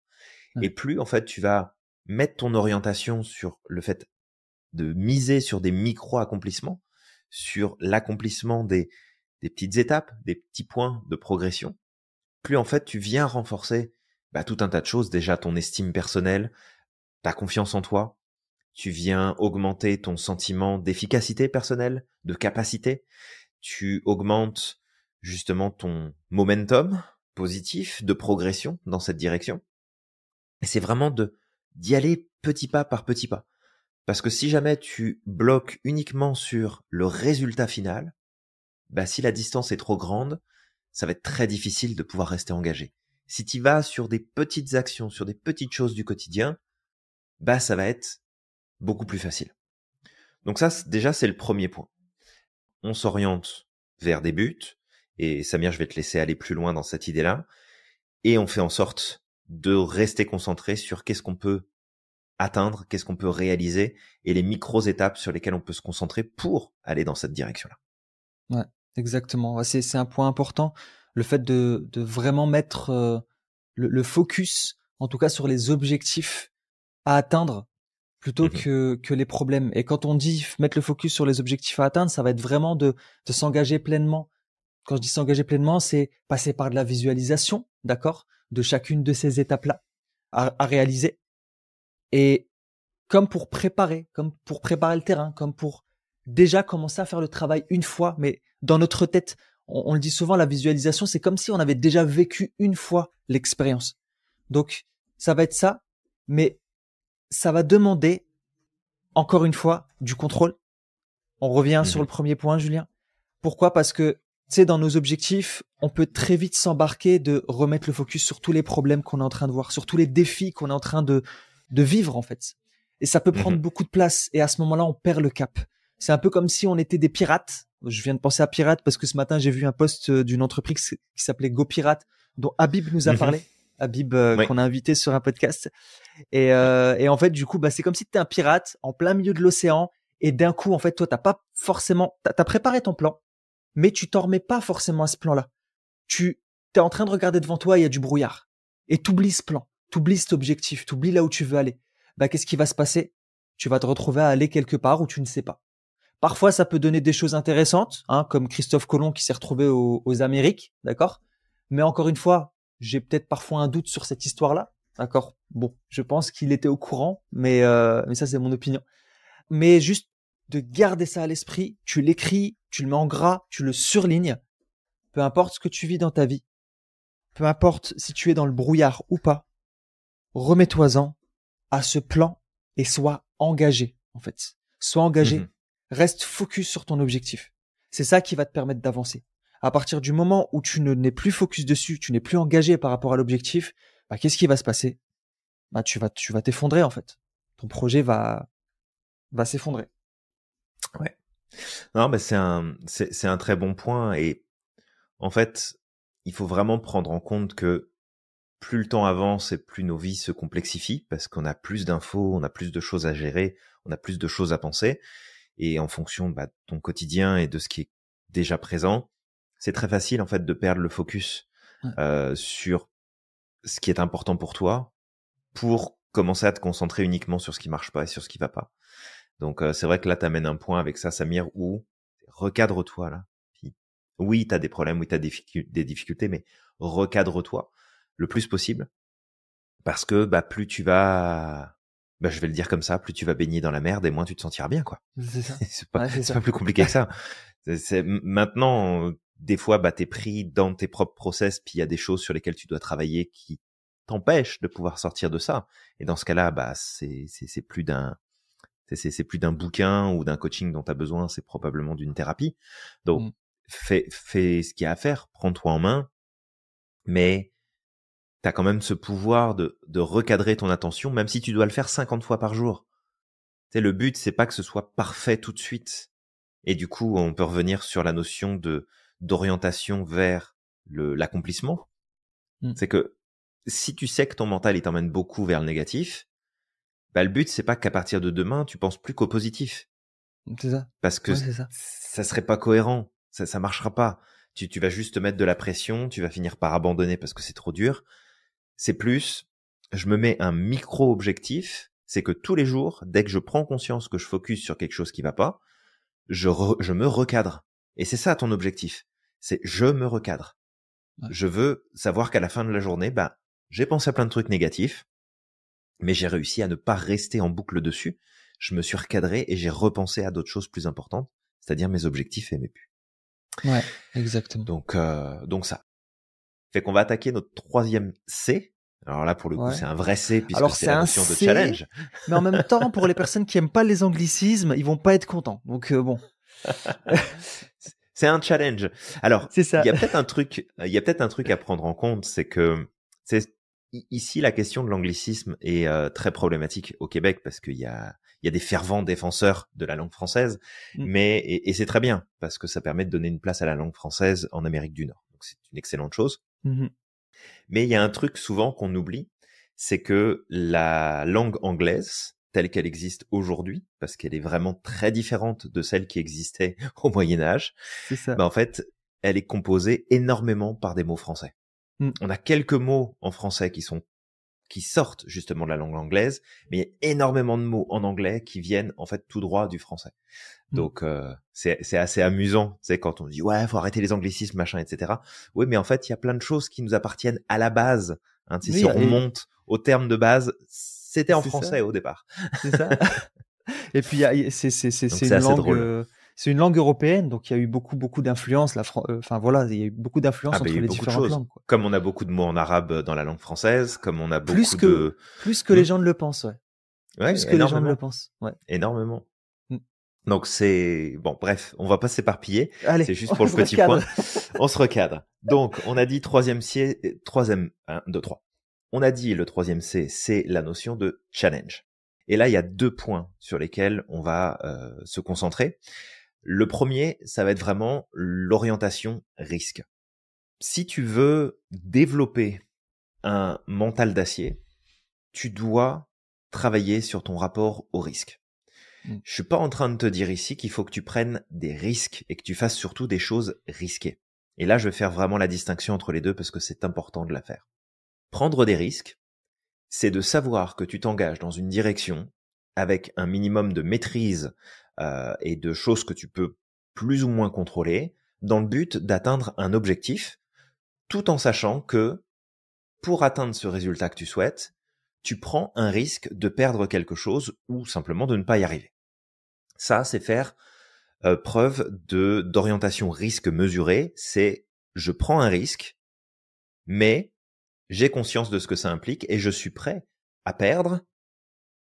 Mmh. Et plus, en fait, tu vas mettre ton orientation sur le fait de miser sur des micro-accomplissements, sur l'accomplissement des, des petites étapes, des petits points de progression, plus en fait tu viens renforcer bah, tout un tas de choses, déjà ton estime personnelle, ta confiance en toi, tu viens augmenter ton sentiment d'efficacité personnelle, de capacité, tu augmentes justement ton momentum positif de progression dans cette direction. Et c'est vraiment de d'y aller petit pas par petit pas. Parce que si jamais tu bloques uniquement sur le résultat final, bah si la distance est trop grande, ça va être très difficile de pouvoir rester engagé. Si tu vas sur des petites actions, sur des petites choses du quotidien, bah ça va être beaucoup plus facile. Donc ça, déjà, c'est le premier point. On s'oriente vers des buts, et Samir, je vais te laisser aller plus loin dans cette idée-là, et on fait en sorte de rester concentré sur qu'est-ce qu'on peut atteindre, qu'est-ce qu'on peut réaliser, et les micros étapes sur lesquelles on peut se concentrer pour aller dans cette direction-là. Ouais. Exactement. C'est un point important. Le fait de, de vraiment mettre euh, le, le, focus, en tout cas sur les objectifs à atteindre, plutôt mmh que, que les problèmes. Et quand on dit mettre le focus sur les objectifs à atteindre, ça va être vraiment de, de s'engager pleinement. Quand je dis s'engager pleinement, c'est passer par de la visualisation, d'accord, de chacune de ces étapes-là à, à réaliser. Et comme pour préparer, comme pour préparer le terrain, comme pour déjà commencer à faire le travail une fois, mais dans notre tête, on, le dit souvent, la visualisation, c'est comme si on avait déjà vécu une fois l'expérience. Donc, ça va être ça, mais ça va demander, encore une fois, du contrôle. On revient mmh sur le premier point, Julien. Pourquoi Parce que, tu sais, dans nos objectifs, on peut très vite s'embarquer de remettre le focus sur tous les problèmes qu'on est en train de voir, sur tous les défis qu'on est en train de, vivre, en fait. Et ça peut mmh prendre beaucoup de place, et à ce moment-là, on perd le cap. C'est un peu comme si on était des pirates. Je viens de penser à pirates parce que ce matin j'ai vu un post euh, d'une entreprise qui s'appelait Go Pirate dont Habib nous a mhm. parlé. Habib euh, qu'on a invité sur un podcast. Et, euh, et en fait, du coup, bah, c'est comme si tu étais un pirate en plein milieu de l'océan et d'un coup, en fait, toi, t'as pas forcément, t'as préparé ton plan, mais tu t'en remets pas forcément à ce plan-là. Tu t'es en train de regarder devant toi, il y a du brouillard et t'oublies ce plan, t'oublies cet objectif, t'oublies là où tu veux aller. Bah, qu'est-ce qui va se passer Tu vas te retrouver à aller quelque part où tu ne sais pas. Parfois, ça peut donner des choses intéressantes, hein, comme Christophe Colomb qui s'est retrouvé aux, Amériques, d'accord Mais encore une fois, j'ai peut-être parfois un doute sur cette histoire-là, d'accord Bon, je pense qu'il était au courant, mais, euh, mais ça, c'est mon opinion. Mais juste de garder ça à l'esprit, tu l'écris, tu le mets en gras, tu le surlignes, peu importe ce que tu vis dans ta vie, peu importe si tu es dans le brouillard ou pas, remets-toi-en à ce plan et sois engagé, en fait. Sois engagé, mhm. Reste focus sur ton objectif. C'est ça qui va te permettre d'avancer. À partir du moment où tu ne n'es plus focus dessus, tu n'es plus engagé par rapport à l'objectif, bah, qu'est-ce qui va se passer bah, tu vas tu vas t'effondrer en fait. Ton projet va va s'effondrer. Ouais. Non, mais c'est un c'est un très bon point et en fait, il faut vraiment prendre en compte que plus le temps avance et plus nos vies se complexifient parce qu'on a plus d'infos, on a plus de choses à gérer, on a plus de choses à penser et en fonction bah, de ton quotidien et de ce qui est déjà présent, c'est très facile en fait de perdre le focus euh, sur ce qui est important pour toi pour commencer à te concentrer uniquement sur ce qui marche pas et sur ce qui va pas. Donc euh, c'est vrai que là t'amènes un point avec ça Samir où recadre-toi là. oui, tu as des problèmes, oui, tu as des difficultés mais recadre-toi le plus possible parce que bah plus tu vas bah, je vais le dire comme ça, plus tu vas baigner dans la merde et moins tu te sentiras bien, quoi. C'est pas, plus compliqué que ça. c'est, maintenant, des fois, bah, t'es pris dans tes propres process, puis il y a des choses sur lesquelles tu dois travailler qui t'empêchent de pouvoir sortir de ça. Et dans ce cas-là, bah, c'est, c'est plus d'un, c'est plus d'un bouquin ou d'un coaching dont tu as besoin, c'est probablement d'une thérapie. Donc, mm. fais, fais ce qu'il y a à faire, prends-toi en main, mais tu as quand même ce pouvoir de, de recadrer ton attention, même si tu dois le faire 50 fois par jour. le but, c'est pas que ce soit parfait tout de suite. Et du coup, on peut revenir sur la notion de d'orientation vers l'accomplissement. Mm. C'est que si tu sais que ton mental il t'emmène beaucoup vers le négatif, bah, le but c'est pas qu'à partir de demain tu penses plus qu'au positif. Mm, c'est ça. Parce que ça. ça serait pas cohérent, ça ça marchera pas. Tu, tu vas juste te mettre de la pression, tu vas finir par abandonner parce que c'est trop dur, c'est plus, je me mets un micro-objectif, c'est que tous les jours, dès que je prends conscience que je focus sur quelque chose qui va pas, je, me recadre. Et c'est ça ton objectif. C'est je me recadre. Je veux savoir qu'à la fin de la journée, bah, j'ai pensé à plein de trucs négatifs, mais j'ai réussi à ne pas rester en boucle dessus. Je me suis recadré et j'ai repensé à d'autres choses plus importantes, c'est-à-dire mes objectifs et mes buts. Ouais, exactement. Donc, euh, donc ça. Fait qu'on va attaquer notre troisième C, alors là, pour le coup, c'est un vrai C, puisque c'est la notion de challenge. Mais en même temps, pour les personnes qui aiment pas les anglicismes, ils vont pas être contents. Donc euh, bon. c'est un challenge. Alors, il y a peut-être un truc, euh, il y a peut-être un truc à prendre en compte, c'est que c'est ici la question de l'anglicisme est euh, très problématique au Québec parce qu'il y a il y a des fervents défenseurs de la langue française, mm. mais et, c'est très bien parce que ça permet de donner une place à la langue française en Amérique du Nord. Donc c'est une excellente chose. Mmh mais il y a un truc souvent qu'on oublie, c'est que la langue anglaise, telle qu'elle existe aujourd'hui, parce qu'elle est vraiment très différente de celle qui existait au Moyen Âge, bah, en fait, elle est composée énormément par des mots français. Mm. On a quelques mots en français qui sont qui sortent justement de la langue anglaise, mais il y a énormément de mots en anglais qui viennent en fait tout droit du français. Mm. Donc euh, c'est assez amusant, c'est quand on dit ouais faut arrêter les anglicismes machin etc. Oui mais en fait il y a plein de choses qui nous appartiennent à la base. Hein, si on remonte au terme de base, c'était en français au départ. C'est ça. Et puis c'est une langue euh, c'est une langue européenne, donc il y a eu beaucoup, beaucoup d'influences. Euh, enfin voilà, il y a eu beaucoup d'influence ah, ben, entre les différentes langues. Comme on a beaucoup de mots en arabe euh, dans la langue française, comme on a beaucoup plus que, plus que les hmm. gens ne le pensent, ouais. ouais plus que les gens ne le pensent, ouais. Énormément. Hmm. Donc c'est bon, bref, on va pas s'éparpiller. C'est juste pour le petit point. on se recadre. Donc on a dit troisième C, euh, troisième un, deux trois. On a dit le troisième C, c'est la notion de challenge. Et là, il y a deux points sur lesquels on va se concentrer. Le premier, ça va être vraiment l'orientation risque. Si tu veux développer un mental d'acier, tu dois travailler sur ton rapport au risque. Mmh. Je suis pas en train de te dire ici qu'il faut que tu prennes des risques et que tu fasses surtout des choses risquées. Et là, je vais faire vraiment la distinction entre les deux parce que c'est important de la faire. Prendre des risques, c'est de savoir que tu t'engages dans une direction avec un minimum de maîtrise euh, et de choses que tu peux plus ou moins contrôler dans le but d'atteindre un objectif tout en sachant que pour atteindre ce résultat que tu souhaites, tu prends un risque de perdre quelque chose ou simplement de ne pas y arriver. Ça, c'est faire euh, preuve de d'orientation risque mesurée, c'est je prends un risque, mais j'ai conscience de ce que ça implique et je suis prêt à perdre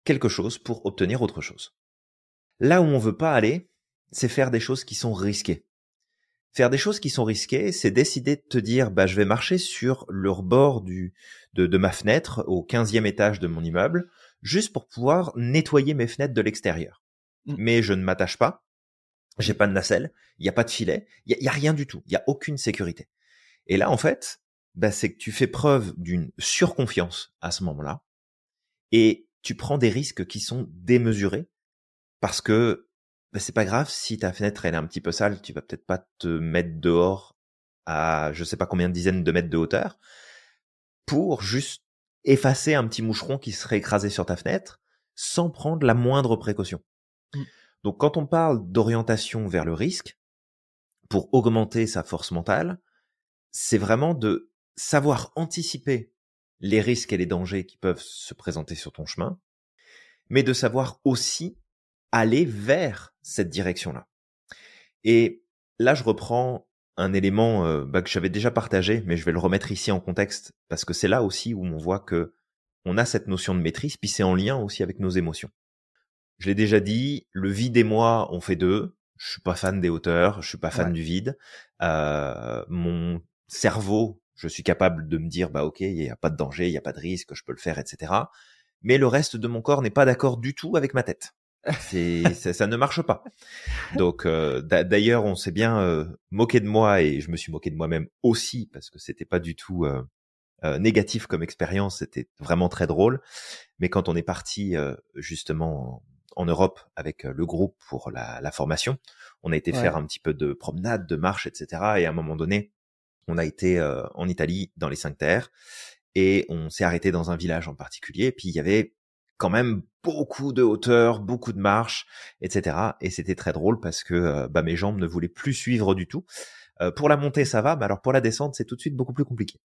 quelque chose pour obtenir autre chose. Là où on veut pas aller, c'est faire des choses qui sont risquées. Faire des choses qui sont risquées, c'est décider de te dire, bah, je vais marcher sur le rebord du, de, ma fenêtre au 15e étage de mon immeuble, juste pour pouvoir nettoyer mes fenêtres de l'extérieur. Mm. Mais je ne m'attache pas, j'ai pas de nacelle, il n'y a pas de filet, il n'y a, rien du tout, il n'y a aucune sécurité. Et là, en fait, bah, c'est que tu fais preuve d'une surconfiance à ce moment-là, et tu prends des risques qui sont démesurés, parce que ben c'est pas grave si ta fenêtre elle est un petit peu sale, tu vas peut-être pas te mettre dehors à je sais pas combien de dizaines de mètres de hauteur pour juste effacer un petit moucheron qui serait écrasé sur ta fenêtre sans prendre la moindre précaution. Mmh. Donc quand on parle d'orientation vers le risque pour augmenter sa force mentale, c'est vraiment de savoir anticiper les risques et les dangers qui peuvent se présenter sur ton chemin, mais de savoir aussi aller vers cette direction-là. Et là, je reprends un élément euh, bah, que j'avais déjà partagé, mais je vais le remettre ici en contexte parce que c'est là aussi où on voit que on a cette notion de maîtrise, puis c'est en lien aussi avec nos émotions. Je l'ai déjà dit, le vide et moi, on fait deux. Je suis pas fan des hauteurs, je suis pas fan du vide. Euh, mon cerveau, je suis capable de me dire, bah ok, il n'y a pas de danger, il n'y a pas de risque, je peux le faire, etc. Mais le reste de mon corps n'est pas d'accord du tout avec ma tête ça, ça, ne marche pas. Donc euh, d'ailleurs, on s'est bien euh, moqué de moi et je me suis moqué de moi-même aussi parce que c'était pas du tout euh, négatif comme expérience, c'était vraiment très drôle. Mais quand on est parti justement en Europe avec le groupe pour la, la formation, on a été faire un petit peu de promenade, de marche, etc. Et à un moment donné, on a été en Italie dans les Cinq Terres et on s'est arrêté dans un village en particulier. puis il y avait quand même beaucoup de hauteur, beaucoup de marche, etc. Et c'était très drôle parce que euh, bah, mes jambes ne voulaient plus suivre du tout. Euh, pour la montée, ça va, mais alors pour la descente, c'est tout de suite beaucoup plus compliqué.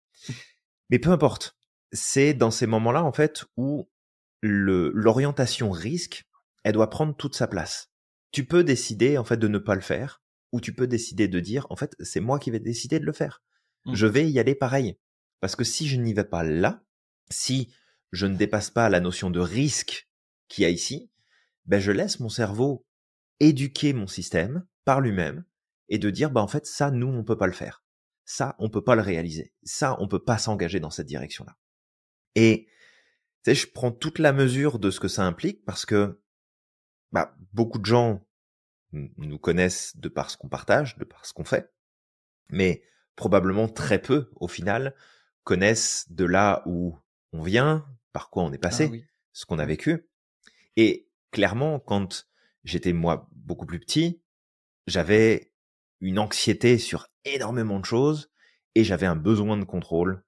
Mais peu importe. C'est dans ces moments-là, en fait, où l'orientation risque, elle doit prendre toute sa place. Tu peux décider, en fait, de ne pas le faire, ou tu peux décider de dire, en fait, c'est moi qui vais décider de le faire. Mmh. Je vais y aller pareil. Parce que si je n'y vais pas là, si je ne dépasse pas la notion de risque qu'il y a ici, ben je laisse mon cerveau éduquer mon système par lui-même et de dire bah en fait ça nous on peut pas le faire. Ça on peut pas le réaliser. Ça on peut pas s'engager dans cette direction-là. Et tu je prends toute la mesure de ce que ça implique parce que bah, beaucoup de gens nous connaissent de par ce qu'on partage, de par ce qu'on fait, mais probablement très peu au final connaissent de là où on vient, par quoi on est passé, ah ce qu'on a vécu. Et clairement, quand j'étais moi beaucoup plus petit, j'avais une anxiété sur énormément de choses et j'avais un besoin de contrôle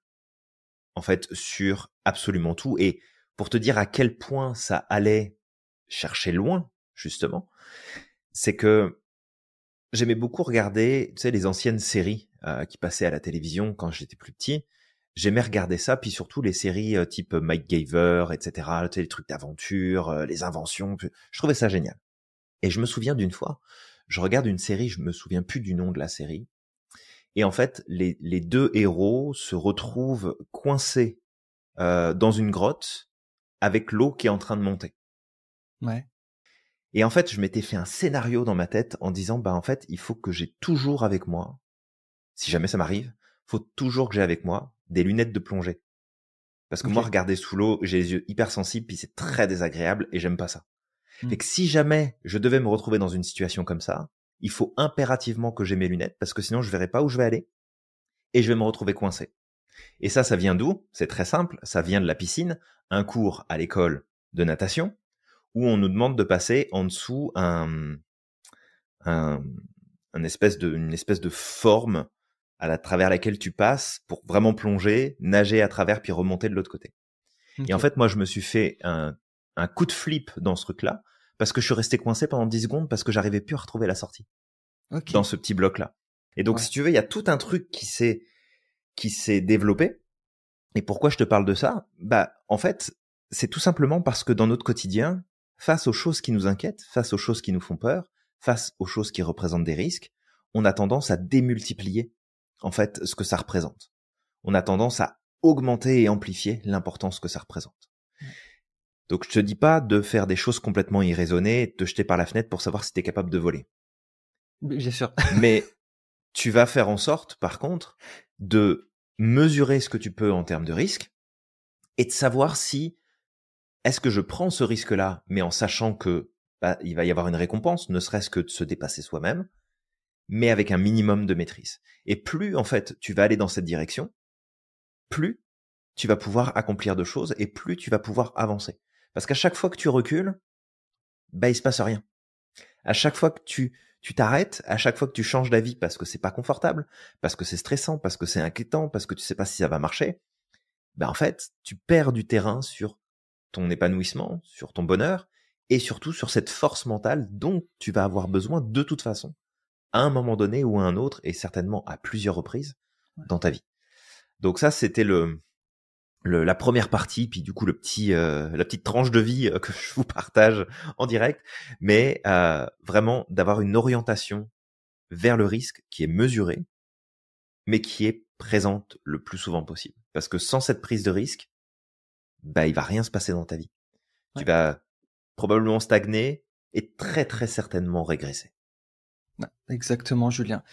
en fait sur absolument tout et pour te dire à quel point ça allait chercher loin justement c'est que j'aimais beaucoup regarder tu sais les anciennes séries euh, qui passaient à la télévision quand j'étais plus petit j'aimais regarder ça, puis surtout les séries euh, type euh, Mike Gaver, etc., les trucs d'aventure, euh, les inventions, je trouvais ça génial. Et je me souviens d'une fois, je regarde une série, je me souviens plus du nom de la série, et en fait, les, les deux héros se retrouvent coincés euh, dans une grotte avec l'eau qui est en train de monter. Ouais. Et en fait, je m'étais fait un scénario dans ma tête en disant, bah en fait, il faut que j'ai toujours avec moi, si jamais ça m'arrive, faut toujours que j'ai avec moi des lunettes de plongée. Parce que moi, regarder sous l'eau, j'ai les yeux hypersensibles, puis c'est très désagréable, et j'aime pas ça. Et hmm. que si jamais je devais me retrouver dans une situation comme ça, il faut impérativement que j'ai mes lunettes, parce que sinon je verrai pas où je vais aller, et je vais me retrouver coincé. Et ça, ça vient d'où C'est très simple, ça vient de la piscine, un cours à l'école de natation, où on nous demande de passer en dessous un, un, espèce de, une espèce de forme à la travers laquelle tu passes pour vraiment plonger, nager à travers puis remonter de l'autre côté. Et en fait, moi, je me suis fait un, coup de flip dans ce truc-là parce que je suis resté coincé pendant 10 secondes parce que j'arrivais plus à retrouver la sortie dans ce petit bloc-là. Et donc, si tu veux, il y a tout un truc qui s'est qui s'est développé. Et pourquoi je te parle de ça Bah, en fait, c'est tout simplement parce que dans notre quotidien, face aux choses qui nous inquiètent, face aux choses qui nous font peur, face aux choses qui représentent des risques, on a tendance à démultiplier en fait, ce que ça représente. On a tendance à augmenter et amplifier l'importance que ça représente. Donc je te dis pas de faire des choses complètement irraisonnées et de te jeter par la fenêtre pour savoir si tu es capable de voler. Bien sûr. Mais tu vas faire en sorte, par contre, de mesurer ce que tu peux en termes de risque et de savoir si est-ce que je prends ce risque-là, mais en sachant que bah, il va y avoir une récompense, ne serait-ce que de se dépasser soi-même, mais avec un minimum de maîtrise. Et plus, en fait, tu vas aller dans cette direction, plus tu vas pouvoir accomplir de choses et plus tu vas pouvoir avancer. Parce qu'à chaque fois que tu recules, bah, il se passe rien. À chaque fois que tu, tu t'arrêtes, à chaque fois que tu changes d'avis parce que c'est pas confortable, parce que c'est stressant, parce que c'est inquiétant, parce que tu sais pas si ça va marcher, bah, en fait, tu perds du terrain sur ton épanouissement, sur ton bonheur et surtout sur cette force mentale dont tu vas avoir besoin de toute façon à un moment donné ou à un autre, et certainement à plusieurs reprises dans ta vie. Donc ça, c'était le, le, la première partie, puis du coup le petit, euh, la petite tranche de vie euh, que je vous partage en direct, mais euh, vraiment d'avoir une orientation vers le risque qui est mesurée, mais qui est présente le plus souvent possible. Parce que sans cette prise de risque, bah il va rien se passer dans ta vie. Tu vas probablement stagner et très très certainement régresser. Exactement, Julien.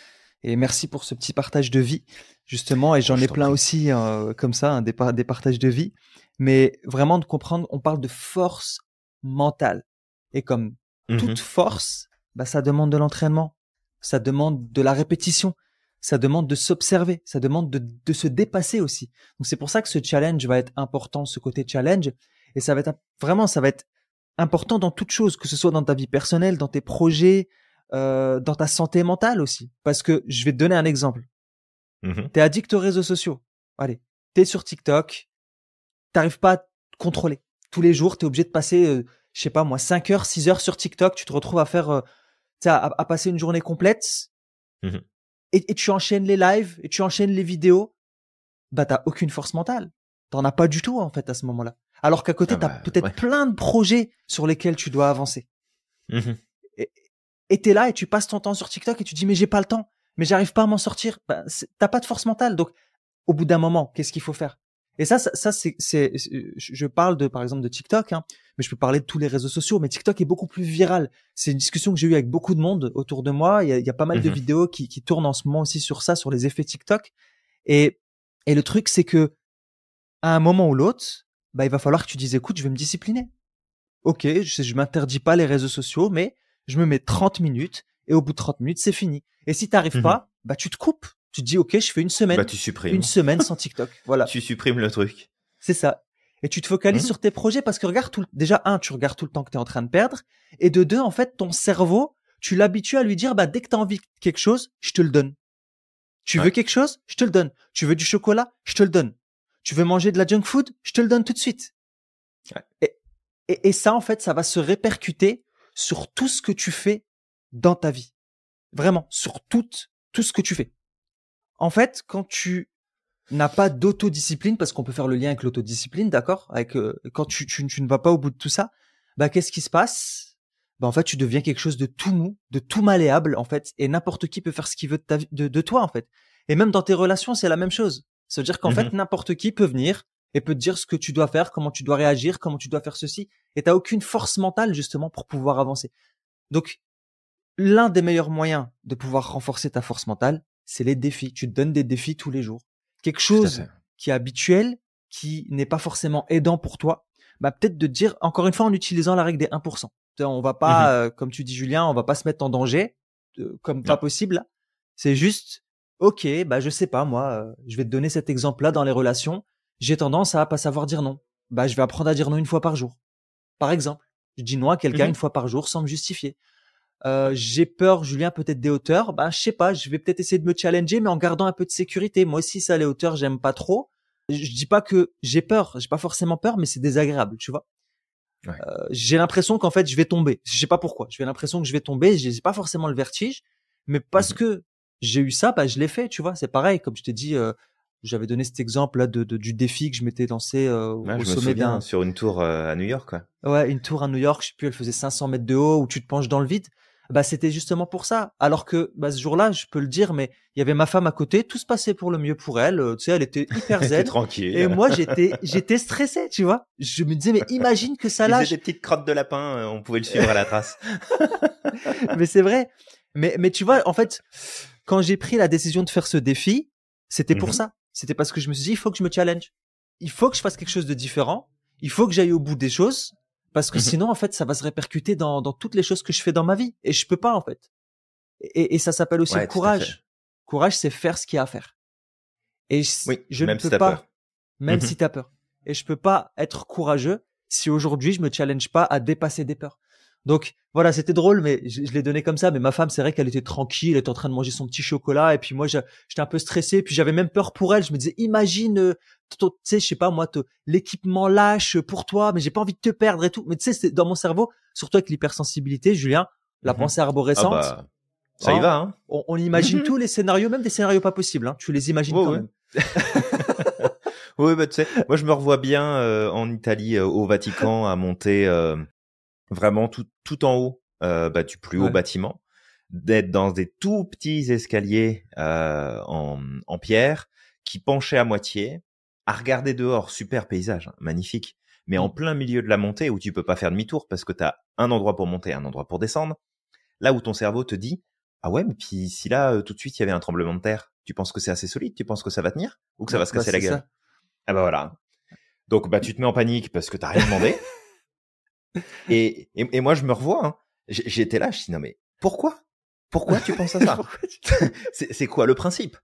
Et merci pour ce petit partage de vie, justement. Et ah, j'en ai plein aussi, euh, comme ça, hein, des, partages de vie. Mais vraiment de comprendre, on parle de force mentale. Et comme mmh toute force, bah, ça demande de l'entraînement, ça demande de la répétition, ça demande de s'observer, ça demande de, de, se dépasser aussi. Donc c'est pour ça que ce challenge va être important, ce côté challenge. Et ça va être vraiment, ça va être important dans toute chose, que ce soit dans ta vie personnelle, dans tes projets, euh, dans ta santé mentale aussi. Parce que je vais te donner un exemple. Mhm. T'es addict aux réseaux sociaux. Allez, t'es sur TikTok, t'arrives pas à te contrôler. Tous les jours, t'es obligé de passer, euh, je sais pas moi, 5 heures, 6 heures sur TikTok. Tu te retrouves à faire, euh, tu à, à, passer une journée complète. Mhm. Et, tu enchaînes les lives, et tu enchaînes les vidéos. Bah, t'as aucune force mentale. T'en as pas du tout en fait à ce moment-là. Alors qu'à côté, ah t'as bah, peut-être plein de projets sur lesquels tu dois avancer. Mhm et t'es là et tu passes ton temps sur TikTok et tu dis mais j'ai pas le temps, mais j'arrive pas à m'en sortir. Ben, t'as pas de force mentale. Donc, au bout d'un moment, qu'est-ce qu'il faut faire Et ça, ça, c'est, je parle de par exemple de TikTok, hein, mais je peux parler de tous les réseaux sociaux. Mais TikTok est beaucoup plus viral. C'est une discussion que j'ai eue avec beaucoup de monde autour de moi. Il y a, pas mal de mmh vidéos qui, qui tournent en ce moment aussi sur ça, sur les effets TikTok. Et et le truc, c'est que à un moment ou l'autre, bah, il va falloir que tu dises, écoute, je vais me discipliner. Ok, je, je m'interdis pas les réseaux sociaux, mais je me mets 30 minutes et au bout de 30 minutes, c'est fini. Et si t'arrives mhm. pas, bah tu te coupes. Tu te dis OK, je fais une semaine. Bah tu supprimes. Une semaine sans TikTok. Voilà. tu supprimes le truc. C'est ça. Et tu te focalises mhm. sur tes projets parce que regarde tout déjà un, tu regardes tout le temps que tu es en train de perdre et de deux, en fait, ton cerveau, tu l'habitues à lui dire bah dès que tu envie de quelque chose, je te le donne. Tu veux quelque chose Je te le donne. Tu veux du chocolat Je te le donne. Tu veux manger de la junk food Je te le donne tout de suite. et ça en fait, ça va se répercuter sur tout ce que tu fais dans ta vie. Vraiment, sur tout, tout ce que tu fais. En fait, quand tu n'as pas d'autodiscipline, parce qu'on peut faire le lien avec l'autodiscipline, d'accord Avec euh, quand tu, tu, ne vas pas au bout de tout ça, bah qu'est-ce qui se passe Bah en fait, tu deviens quelque chose de tout mou, de tout malléable en fait, et n'importe qui peut faire ce qu'il veut de, toi en fait. Et même dans tes relations, c'est la même chose. Ça veut dire qu'en mmh fait, n'importe qui peut venir et peut te dire ce que tu dois faire, comment tu dois réagir, comment tu dois faire ceci et t'as aucune force mentale justement pour pouvoir avancer. Donc, l'un des meilleurs moyens de pouvoir renforcer ta force mentale, c'est les défis. Tu te donnes des défis tous les jours. Quelque chose qui est habituel, qui n'est pas forcément aidant pour toi, bah peut-être de dire encore une fois en utilisant la règle des 1%. On va pas, mhm. euh, comme tu dis Julien, on va pas se mettre en danger euh, comme pas possible. C'est juste, ok, bah je sais pas moi, euh, je vais te donner cet exemple-là dans les relations. J'ai tendance à pas savoir dire non. Bah je vais apprendre à dire non une fois par jour par exemple. Je dis non à quelqu'un mmh une fois par jour sans me justifier. Euh, j'ai peur, Julien, peut-être des hauteurs. Bah, je sais pas, je vais peut-être essayer de me challenger, mais en gardant un peu de sécurité. Moi aussi, ça, les hauteurs, j'aime pas trop. Je dis pas que j'ai peur, j'ai pas forcément peur, mais c'est désagréable, tu vois. Euh, j'ai l'impression qu'en fait, je vais tomber. Je sais pas pourquoi. J'ai l'impression que je vais tomber. n'ai pas forcément le vertige, mais mmh parce que j'ai eu ça, bah, je l'ai fait, tu vois. C'est pareil, comme je t'ai dit, euh, j'avais donné cet exemple là de, de, du défi que je m'étais lancé euh, au sommet d'un sur une tour euh, à New York quoi. ouais une tour à New York je sais plus elle faisait 500 mètres de haut où tu te penches dans le vide bah c'était justement pour ça alors que bah, ce jour-là je peux le dire mais il y avait ma femme à côté tout se passait pour le mieux pour elle euh, tu sais elle était hyper zen tranquille et moi j'étais j'étais stressé tu vois je me disais mais imagine que ça lâche des petites crottes de lapin euh, on pouvait le suivre à la trace mais c'est vrai mais mais tu vois en fait quand j'ai pris la décision de faire ce défi c'était pour mhm. ça c'était parce que je me suis dit, il faut que je me challenge. Il faut que je fasse quelque chose de différent. Il faut que j'aille au bout des choses. Parce que mhm. sinon, en fait, ça va se répercuter dans, dans toutes les choses que je fais dans ma vie. Et je peux pas, en fait. Et, ça s'appelle aussi courage. Courage, c'est faire ce qu'il y a à faire. Et je, je ne peux pas, même si tu as mhm. peur. Et je peux pas être courageux si aujourd'hui je me challenge pas à dépasser des peurs. Donc voilà, c'était drôle, mais je, l'ai donné comme ça. Mais ma femme, c'est vrai qu'elle était tranquille, elle était en train de manger son petit chocolat, et puis moi, j'étais un peu stressé, puis j'avais même peur pour elle. Je me disais, imagine, euh, tu sais, je sais pas moi, l'équipement lâche pour toi, mais j'ai pas envie de te perdre et tout. Mais tu sais, c'est dans mon cerveau, surtout avec l'hypersensibilité, Julien, la mhm. pensée ah arborescente. Bah, ça y hein, va. Hein. on, imagine tous les scénarios, même des scénarios pas possibles. Hein. tu les imagines quand même. oui, bah, tu sais, moi je me revois bien euh, en Italie, euh, au Vatican, à monter vraiment tout, tout en haut euh, bah, du plus haut bâtiment, d'être dans des tout petits escaliers euh, en, en, pierre qui penchaient à moitié, à regarder dehors, super paysage, hein, magnifique, mais en mmh. plein milieu de la montée où tu peux pas faire demi-tour parce que tu as un endroit pour monter, un endroit pour descendre, là où ton cerveau te dit, ah ouais, mais puis si là, euh, tout de suite, il y avait un tremblement de terre, tu penses que c'est assez solide, tu penses que ça va tenir ou que ça bah, va se bah, casser la gueule Ah bah voilà. Donc bah tu te mets en panique parce que t'as rien demandé. Et, et, moi, je me revois. Hein. J'étais là, je dis non mais pourquoi Pourquoi tu penses à ça C'est quoi le principe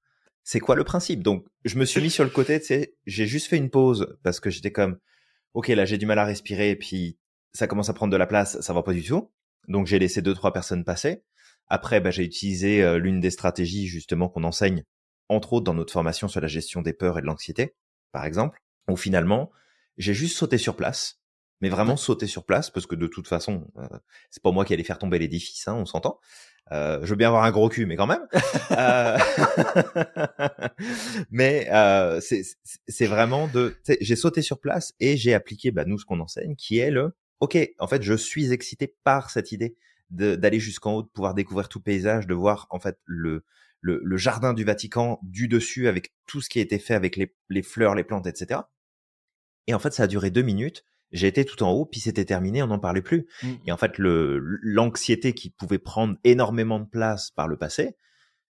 C'est quoi le principe Donc, je me suis mis sur le côté. Tu j'ai juste fait une pause parce que j'étais comme, ok, là, j'ai du mal à respirer, et puis ça commence à prendre de la place, ça va pas du tout. Donc, j'ai laissé deux trois personnes passer. Après, bah, j'ai utilisé euh, l'une des stratégies justement qu'on enseigne, entre autres dans notre formation sur la gestion des peurs et de l'anxiété, par exemple, où finalement, j'ai juste sauté sur place mais vraiment sauter sur place parce que de toute façon, euh, c'est pas moi qui allais faire tomber l'édifice, hein, on s'entend. Euh, je veux bien avoir un gros cul, mais quand même. Euh, mais euh, c'est vraiment de. J'ai sauté sur place et j'ai appliqué, bah, nous, ce qu'on enseigne, qui est le. Ok, en fait, je suis excité par cette idée d'aller jusqu'en haut, de pouvoir découvrir tout paysage, de voir en fait le, le, le, jardin du Vatican du dessus avec tout ce qui a été fait avec les, les fleurs, les plantes, etc. Et en fait, ça a duré deux minutes j'ai été tout en haut, puis c'était terminé, on n'en parlait plus. Mm. Et en fait, l'anxiété qui pouvait prendre énormément de place par le passé,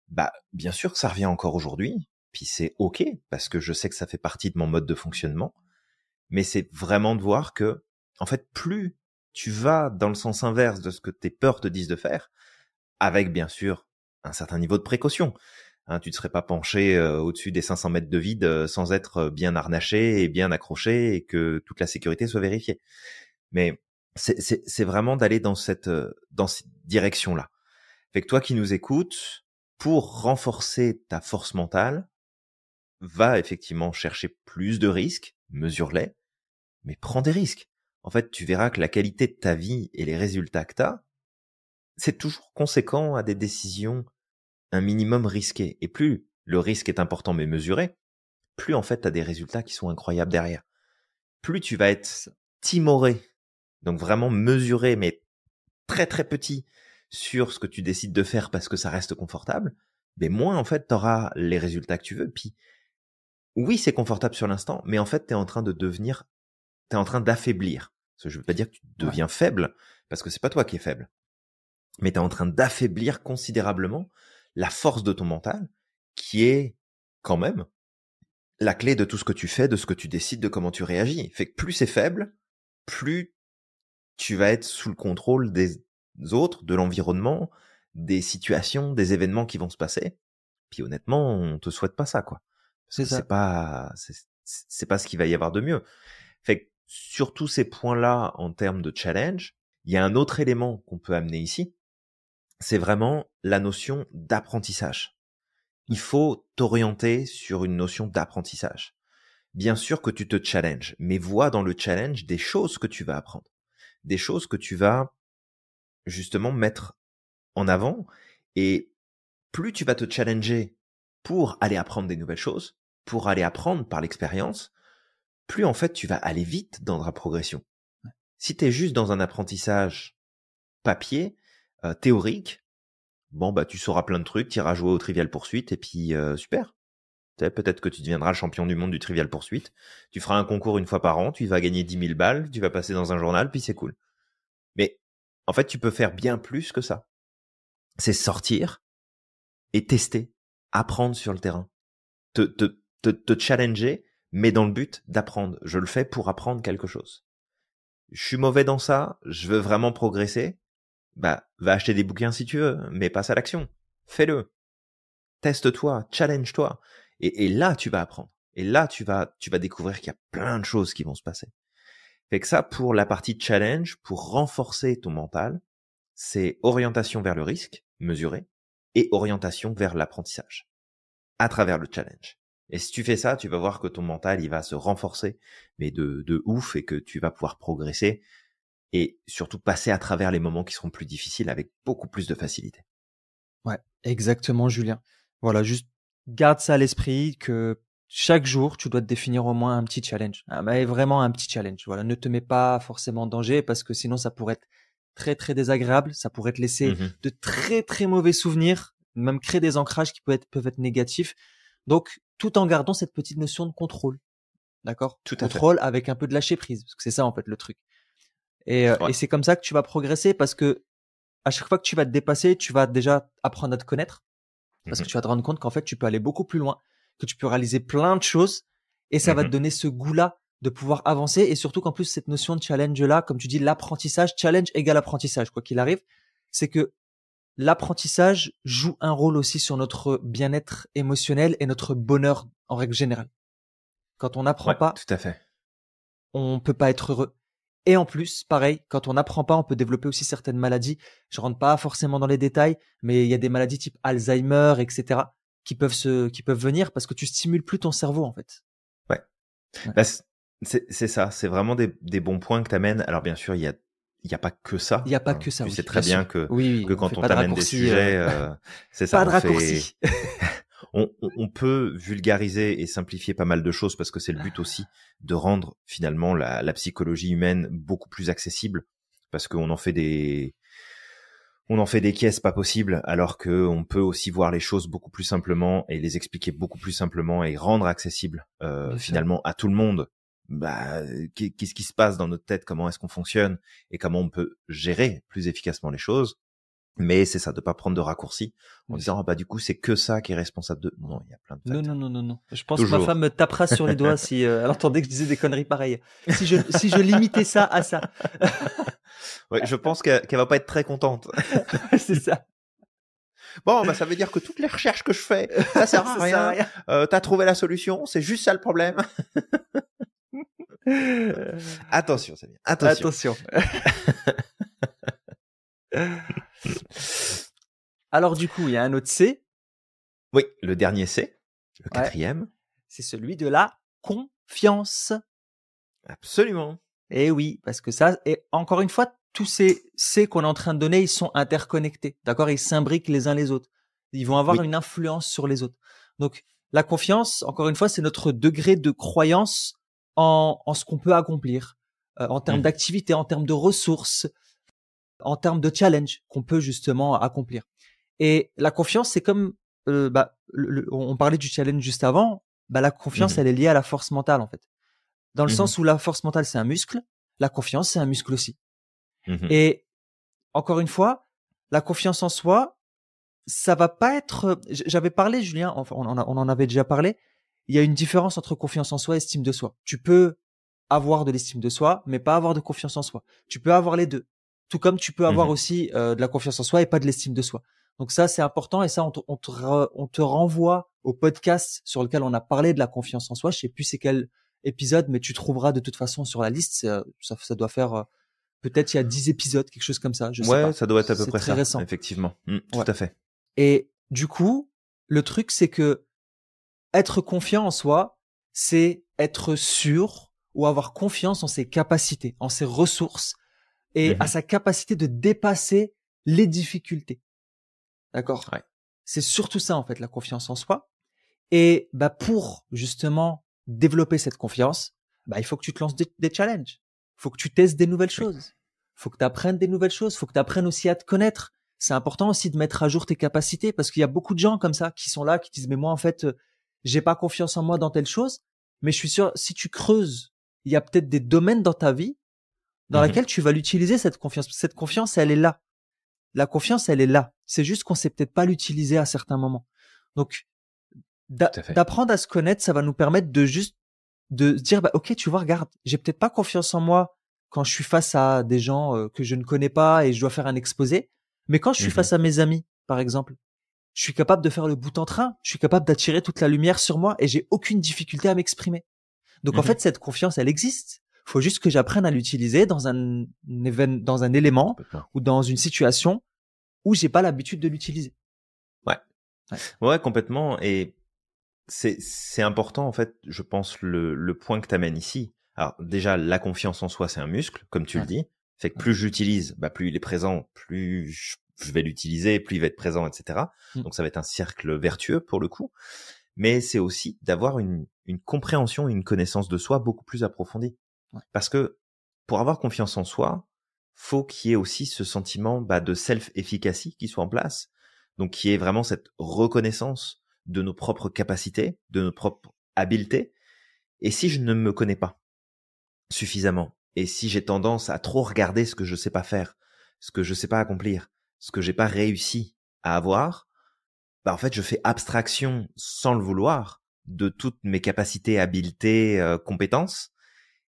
bah bien sûr ça revient encore aujourd'hui, puis c'est ok parce que je sais que ça fait partie de mon mode de fonctionnement. Mais c'est vraiment de voir que, en fait, plus tu vas dans le sens inverse de ce que tes peurs te disent de faire, avec bien sûr un certain niveau de précaution. Hein, tu ne serais pas penché euh, au-dessus des 500 mètres de vide euh, sans être euh, bien harnaché et bien accroché et que toute la sécurité soit vérifiée. Mais c'est vraiment d'aller dans cette dans cette direction-là. Fait que toi qui nous écoutes, pour renforcer ta force mentale, va effectivement chercher plus de risques, mesure-les, mais prends des risques. En fait, tu verras que la qualité de ta vie et les résultats que tu as, c'est toujours conséquent à des décisions un minimum risqué. Et plus le risque est important mais mesuré, plus en fait tu as des résultats qui sont incroyables derrière. Plus tu vas être timoré, donc vraiment mesuré mais très très petit sur ce que tu décides de faire parce que ça reste confortable, mais ben moins en fait tu auras les résultats que tu veux. Puis oui, c'est confortable sur l'instant, mais en fait tu es en train de devenir tu es en train d'affaiblir. ce je veux pas dire que tu deviens faible parce que c'est pas toi qui es faible. Mais tu es en train d'affaiblir considérablement la force de ton mental, qui est quand même la clé de tout ce que tu fais, de ce que tu décides, de comment tu réagis. Fait que plus c'est faible, plus tu vas être sous le contrôle des autres, de l'environnement, des situations, des événements qui vont se passer. Puis honnêtement, on te souhaite pas ça, quoi. C'est ça. C'est pas, c'est pas ce qu'il va y avoir de mieux. Fait que sur tous ces points-là, en termes de challenge, il y a un autre élément qu'on peut amener ici, c'est vraiment la notion d'apprentissage. Il faut t'orienter sur une notion d'apprentissage. Bien sûr que tu te challenges, mais vois dans le challenge des choses que tu vas apprendre, des choses que tu vas justement mettre en avant. Et plus tu vas te challenger pour aller apprendre des nouvelles choses, pour aller apprendre par l'expérience, plus en fait tu vas aller vite dans ta progression. Si tu es juste dans un apprentissage papier, euh, théorique, bon bah tu sauras plein de trucs, tu iras jouer au Trivial Poursuite et puis euh, super. Peut-être que tu deviendras le champion du monde du Trivial Poursuite. Tu feras un concours une fois par an, tu vas gagner 10 000 balles, tu vas passer dans un journal, puis c'est cool. Mais en fait, tu peux faire bien plus que ça. C'est sortir et tester, apprendre sur le terrain, te, te, te, te challenger, mais dans le but d'apprendre. Je le fais pour apprendre quelque chose. Je suis mauvais dans ça, je veux vraiment progresser, bah, va acheter des bouquins si tu veux, mais passe à l'action. Fais-le. Teste-toi, challenge-toi. Et, là, tu vas apprendre. Et là, tu vas, tu vas découvrir qu'il y a plein de choses qui vont se passer. Fait que ça, pour la partie challenge, pour renforcer ton mental, c'est orientation vers le risque, mesuré, et orientation vers l'apprentissage, à travers le challenge. Et si tu fais ça, tu vas voir que ton mental, il va se renforcer, mais de, de ouf, et que tu vas pouvoir progresser et surtout passer à travers les moments qui seront plus difficiles avec beaucoup plus de facilité. Ouais, exactement, Julien. Voilà, juste garde ça à l'esprit que chaque jour, tu dois te définir au moins un petit challenge. Ah, mais vraiment un petit challenge. Voilà, ne te mets pas forcément en danger parce que sinon ça pourrait être très très désagréable, ça pourrait te laisser mmh de très très mauvais souvenirs, même créer des ancrages qui peuvent être, peuvent être négatifs. Donc, tout en gardant cette petite notion de contrôle. D'accord Tout Contrôle avec un peu de lâcher prise, parce que c'est ça en fait le truc. Euh, et, c'est comme ça que tu vas progresser parce que à chaque fois que tu vas te dépasser, tu vas déjà apprendre à te connaître parce que mmh tu vas te rendre compte qu'en fait, tu peux aller beaucoup plus loin, que tu peux réaliser plein de choses et ça mmh va te donner ce goût-là de pouvoir avancer et surtout qu'en plus, cette notion de challenge-là, comme tu dis, l'apprentissage, challenge égale apprentissage, quoi qu'il arrive, c'est que l'apprentissage joue un rôle aussi sur notre bien-être émotionnel et notre bonheur en règle générale. Quand on n'apprend pas, tout à fait. on peut pas être heureux. Et en plus, pareil, quand on n'apprend pas, on peut développer aussi certaines maladies. Je rentre pas forcément dans les détails, mais il y a des maladies type Alzheimer, etc., qui peuvent se, qui peuvent venir parce que tu stimules plus ton cerveau, en fait. Ouais. Bah, c'est ça. C'est vraiment des, bons points que tu amènes. Alors, bien sûr, il y a, il n'y a pas que ça. Il n'y a pas hein, que ça. Tu sais très bien, que, oui, que quand on t'amène des sujets, euh, euh, c'est ça. Pas de raccourci. on, peut vulgariser et simplifier pas mal de choses parce que c'est le but ah. aussi de rendre finalement la, psychologie humaine beaucoup plus accessible parce qu'on en fait des on en fait des caisses pas possibles alors que on peut aussi voir les choses beaucoup plus simplement et les expliquer beaucoup plus simplement et rendre accessible euh, finalement à tout le monde bah, qu'est-ce qui se passe dans notre tête, comment est-ce qu'on fonctionne et comment on peut gérer plus efficacement les choses. Mais c'est ça, de pas prendre de raccourcis en disant ah, bah du coup c'est que ça qui est responsable de. Non, il y a plein de. Non non non non non. Je pense que ma femme me tapera sur les doigts si euh, elle entendait que je disais des conneries pareilles. Si je si je limitais ça à ça. ouais, je pense qu'elle ne va pas être très contente. c'est ça. Bon, bah, ça veut dire que toutes les recherches que je fais, ça sert à rien. Euh, t'as trouvé la solution, c'est juste ça le problème. attention, c'est bien. Attention. Attention. Alors du coup, il y a un autre C. Oui, le dernier C, le quatrième. C'est celui de la confiance. Absolument. Et eh oui, parce que ça, et encore une fois, tous ces C qu'on est en train de donner, ils sont interconnectés, d'accord Ils s'imbriquent les uns les autres. Ils vont avoir une influence sur les autres. Donc, la confiance, encore une fois, c'est notre degré de croyance en, ce qu'on peut accomplir, euh, en termes mmh. d'activité, en termes de ressources, en termes de challenge qu'on peut justement accomplir. Et la confiance, c'est comme, euh, bah, on parlait du challenge juste avant, bah, la confiance, mhm. elle est liée à la force mentale en fait. Dans le mhm. sens où la force mentale, c'est un muscle, la confiance, c'est un muscle aussi. Mhm. Et encore une fois, la confiance en soi, ça va pas être. Euh, j'avais parlé, Julien, enfin, on en avait déjà parlé. Il y a une différence entre confiance en soi et estime de soi. Tu peux avoir de l'estime de soi, mais pas avoir de confiance en soi. Tu peux avoir les deux. Tout comme tu peux avoir mmh aussi euh, de la confiance en soi et pas de l'estime de soi. Donc ça, c'est important et ça, on te, renvoie au podcast sur lequel on a parlé de la confiance en soi. Je sais plus c'est quel épisode, mais tu trouveras de toute façon sur la liste. Euh, ça, doit faire euh, peut-être il y a dix épisodes, quelque chose comme ça. Je sais ça doit être à peu près ça. Effectivement, mmh, tout à fait. Et du coup, le truc, c'est que être confiant en soi, c'est être sûr ou avoir confiance en ses capacités, en ses ressources et mmh à sa capacité de dépasser les difficultés. D'accord C'est surtout ça, en fait, la confiance en soi. Et bah, pour justement développer cette confiance, bah, il faut que tu te lances des, challenges. Il faut que tu testes des nouvelles choses. Il faut que tu apprennes des nouvelles choses. Il faut que tu apprennes aussi à te connaître. C'est important aussi de mettre à jour tes capacités parce qu'il y a beaucoup de gens comme ça qui sont là, qui disent, mais moi, en fait, euh, j'ai pas confiance en moi dans telle chose. Mais je suis sûr, si tu creuses, il y a peut-être des domaines dans ta vie dans mhm. laquelle tu vas l'utiliser, cette confiance. Cette confiance, elle est là. La confiance, elle est là. C'est juste qu'on sait peut-être pas l'utiliser à certains moments. Donc, d'apprendre à se connaître, ça va nous permettre de juste de se dire, bah, ok, tu vois, regarde, j'ai peut-être pas confiance en moi quand je suis face à des gens euh, que je ne connais pas et je dois faire un exposé. Mais quand je suis mhm. face à mes amis, par exemple, je suis capable de faire le bout en train, je suis capable d'attirer toute la lumière sur moi et j'ai aucune difficulté à m'exprimer. Donc en mhm. fait, cette confiance, elle existe faut juste que j'apprenne à l'utiliser dans un, dans un élément ou dans une situation où j'ai pas l'habitude de l'utiliser. Ouais. ouais. complètement. Et c'est, c'est important, en fait, je pense, le, le point que tu amènes ici. Alors, déjà, la confiance en soi, c'est un muscle, comme tu le dis. Fait que plus j'utilise, bah, plus il est présent, plus je, vais l'utiliser, plus il va être présent, etc. Mm. Donc, ça va être un cercle vertueux pour le coup. Mais c'est aussi d'avoir une, une compréhension, une connaissance de soi beaucoup plus approfondie. Parce que pour avoir confiance en soi, faut qu'il y ait aussi ce sentiment bah, de self-efficacy qui soit en place, donc qui ait vraiment cette reconnaissance de nos propres capacités, de nos propres habiletés. Et si je ne me connais pas suffisamment, et si j'ai tendance à trop regarder ce que je ne sais pas faire, ce que je ne sais pas accomplir, ce que j'ai pas réussi à avoir, bah en fait je fais abstraction sans le vouloir de toutes mes capacités, habiletés, euh, compétences,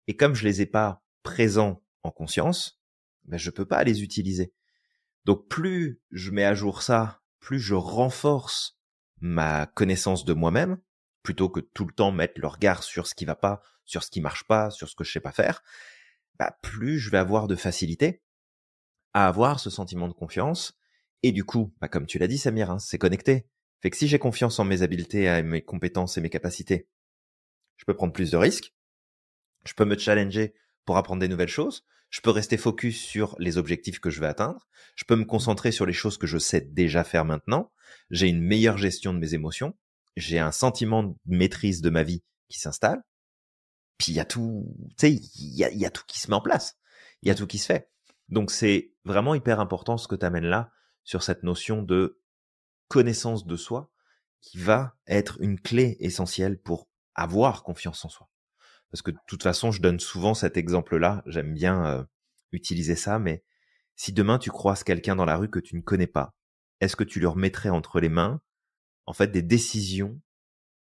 et comme je les ai pas présents en conscience, ben je peux pas les utiliser. Donc plus je mets à jour ça, plus je renforce ma connaissance de moi-même, plutôt que tout le temps mettre le regard sur ce qui va pas, sur ce qui marche pas, sur ce que je sais pas faire, bah plus je vais avoir de facilité à avoir ce sentiment de confiance. Et du coup, bah, comme tu l'as dit Samir, hein, c'est connecté. Fait que si j'ai confiance en mes habiletés, à mes compétences et mes capacités, je peux prendre plus de risques, je peux me challenger pour apprendre des nouvelles choses. Je peux rester focus sur les objectifs que je vais atteindre. Je peux me mmh. concentrer sur les choses que je sais déjà faire maintenant. J'ai une meilleure gestion de mes émotions. J'ai un sentiment de maîtrise de ma vie qui s'installe. Puis il y a tout, tu sais, il y a, tout qui se met en place. Il y a mmh. tout qui se fait. Donc c'est vraiment hyper important ce que tu amènes là sur cette notion de connaissance de soi qui va être une clé essentielle pour avoir confiance en soi parce que de toute façon, je donne souvent cet exemple-là. J'aime bien euh, utiliser ça, mais si demain tu croises quelqu'un dans la rue que tu ne connais pas, est-ce que tu leur mettrais entre les mains, en fait, des décisions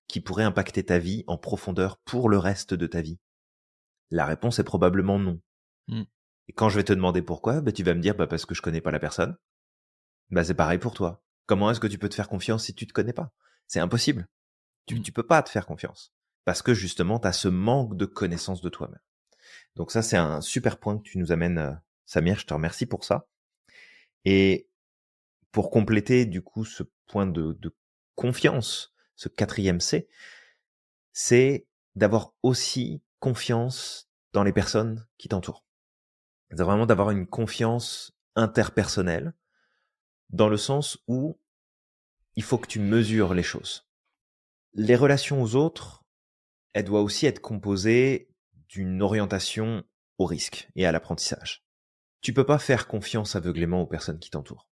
qui pourraient impacter ta vie en profondeur pour le reste de ta vie La réponse est probablement non. Mmh. Et quand je vais te demander pourquoi, bah, tu vas me dire bah, parce que je connais pas la personne. Bah, c'est pareil pour toi. Comment est-ce que tu peux te faire confiance si tu te connais pas C'est impossible. Tu, ne mmh. tu peux pas te faire confiance parce que justement, tu as ce manque de connaissance de toi-même. Donc ça, c'est un super point que tu nous amènes, euh, Samir, je te remercie pour ça. Et pour compléter du coup ce point de, de confiance, ce quatrième C, c'est d'avoir aussi confiance dans les personnes qui t'entourent. C'est vraiment d'avoir une confiance interpersonnelle, dans le sens où il faut que tu mesures les choses. Les relations aux autres, elle doit aussi être composée d'une orientation au risque et à l'apprentissage. Tu peux pas faire confiance aveuglément aux personnes qui t'entourent.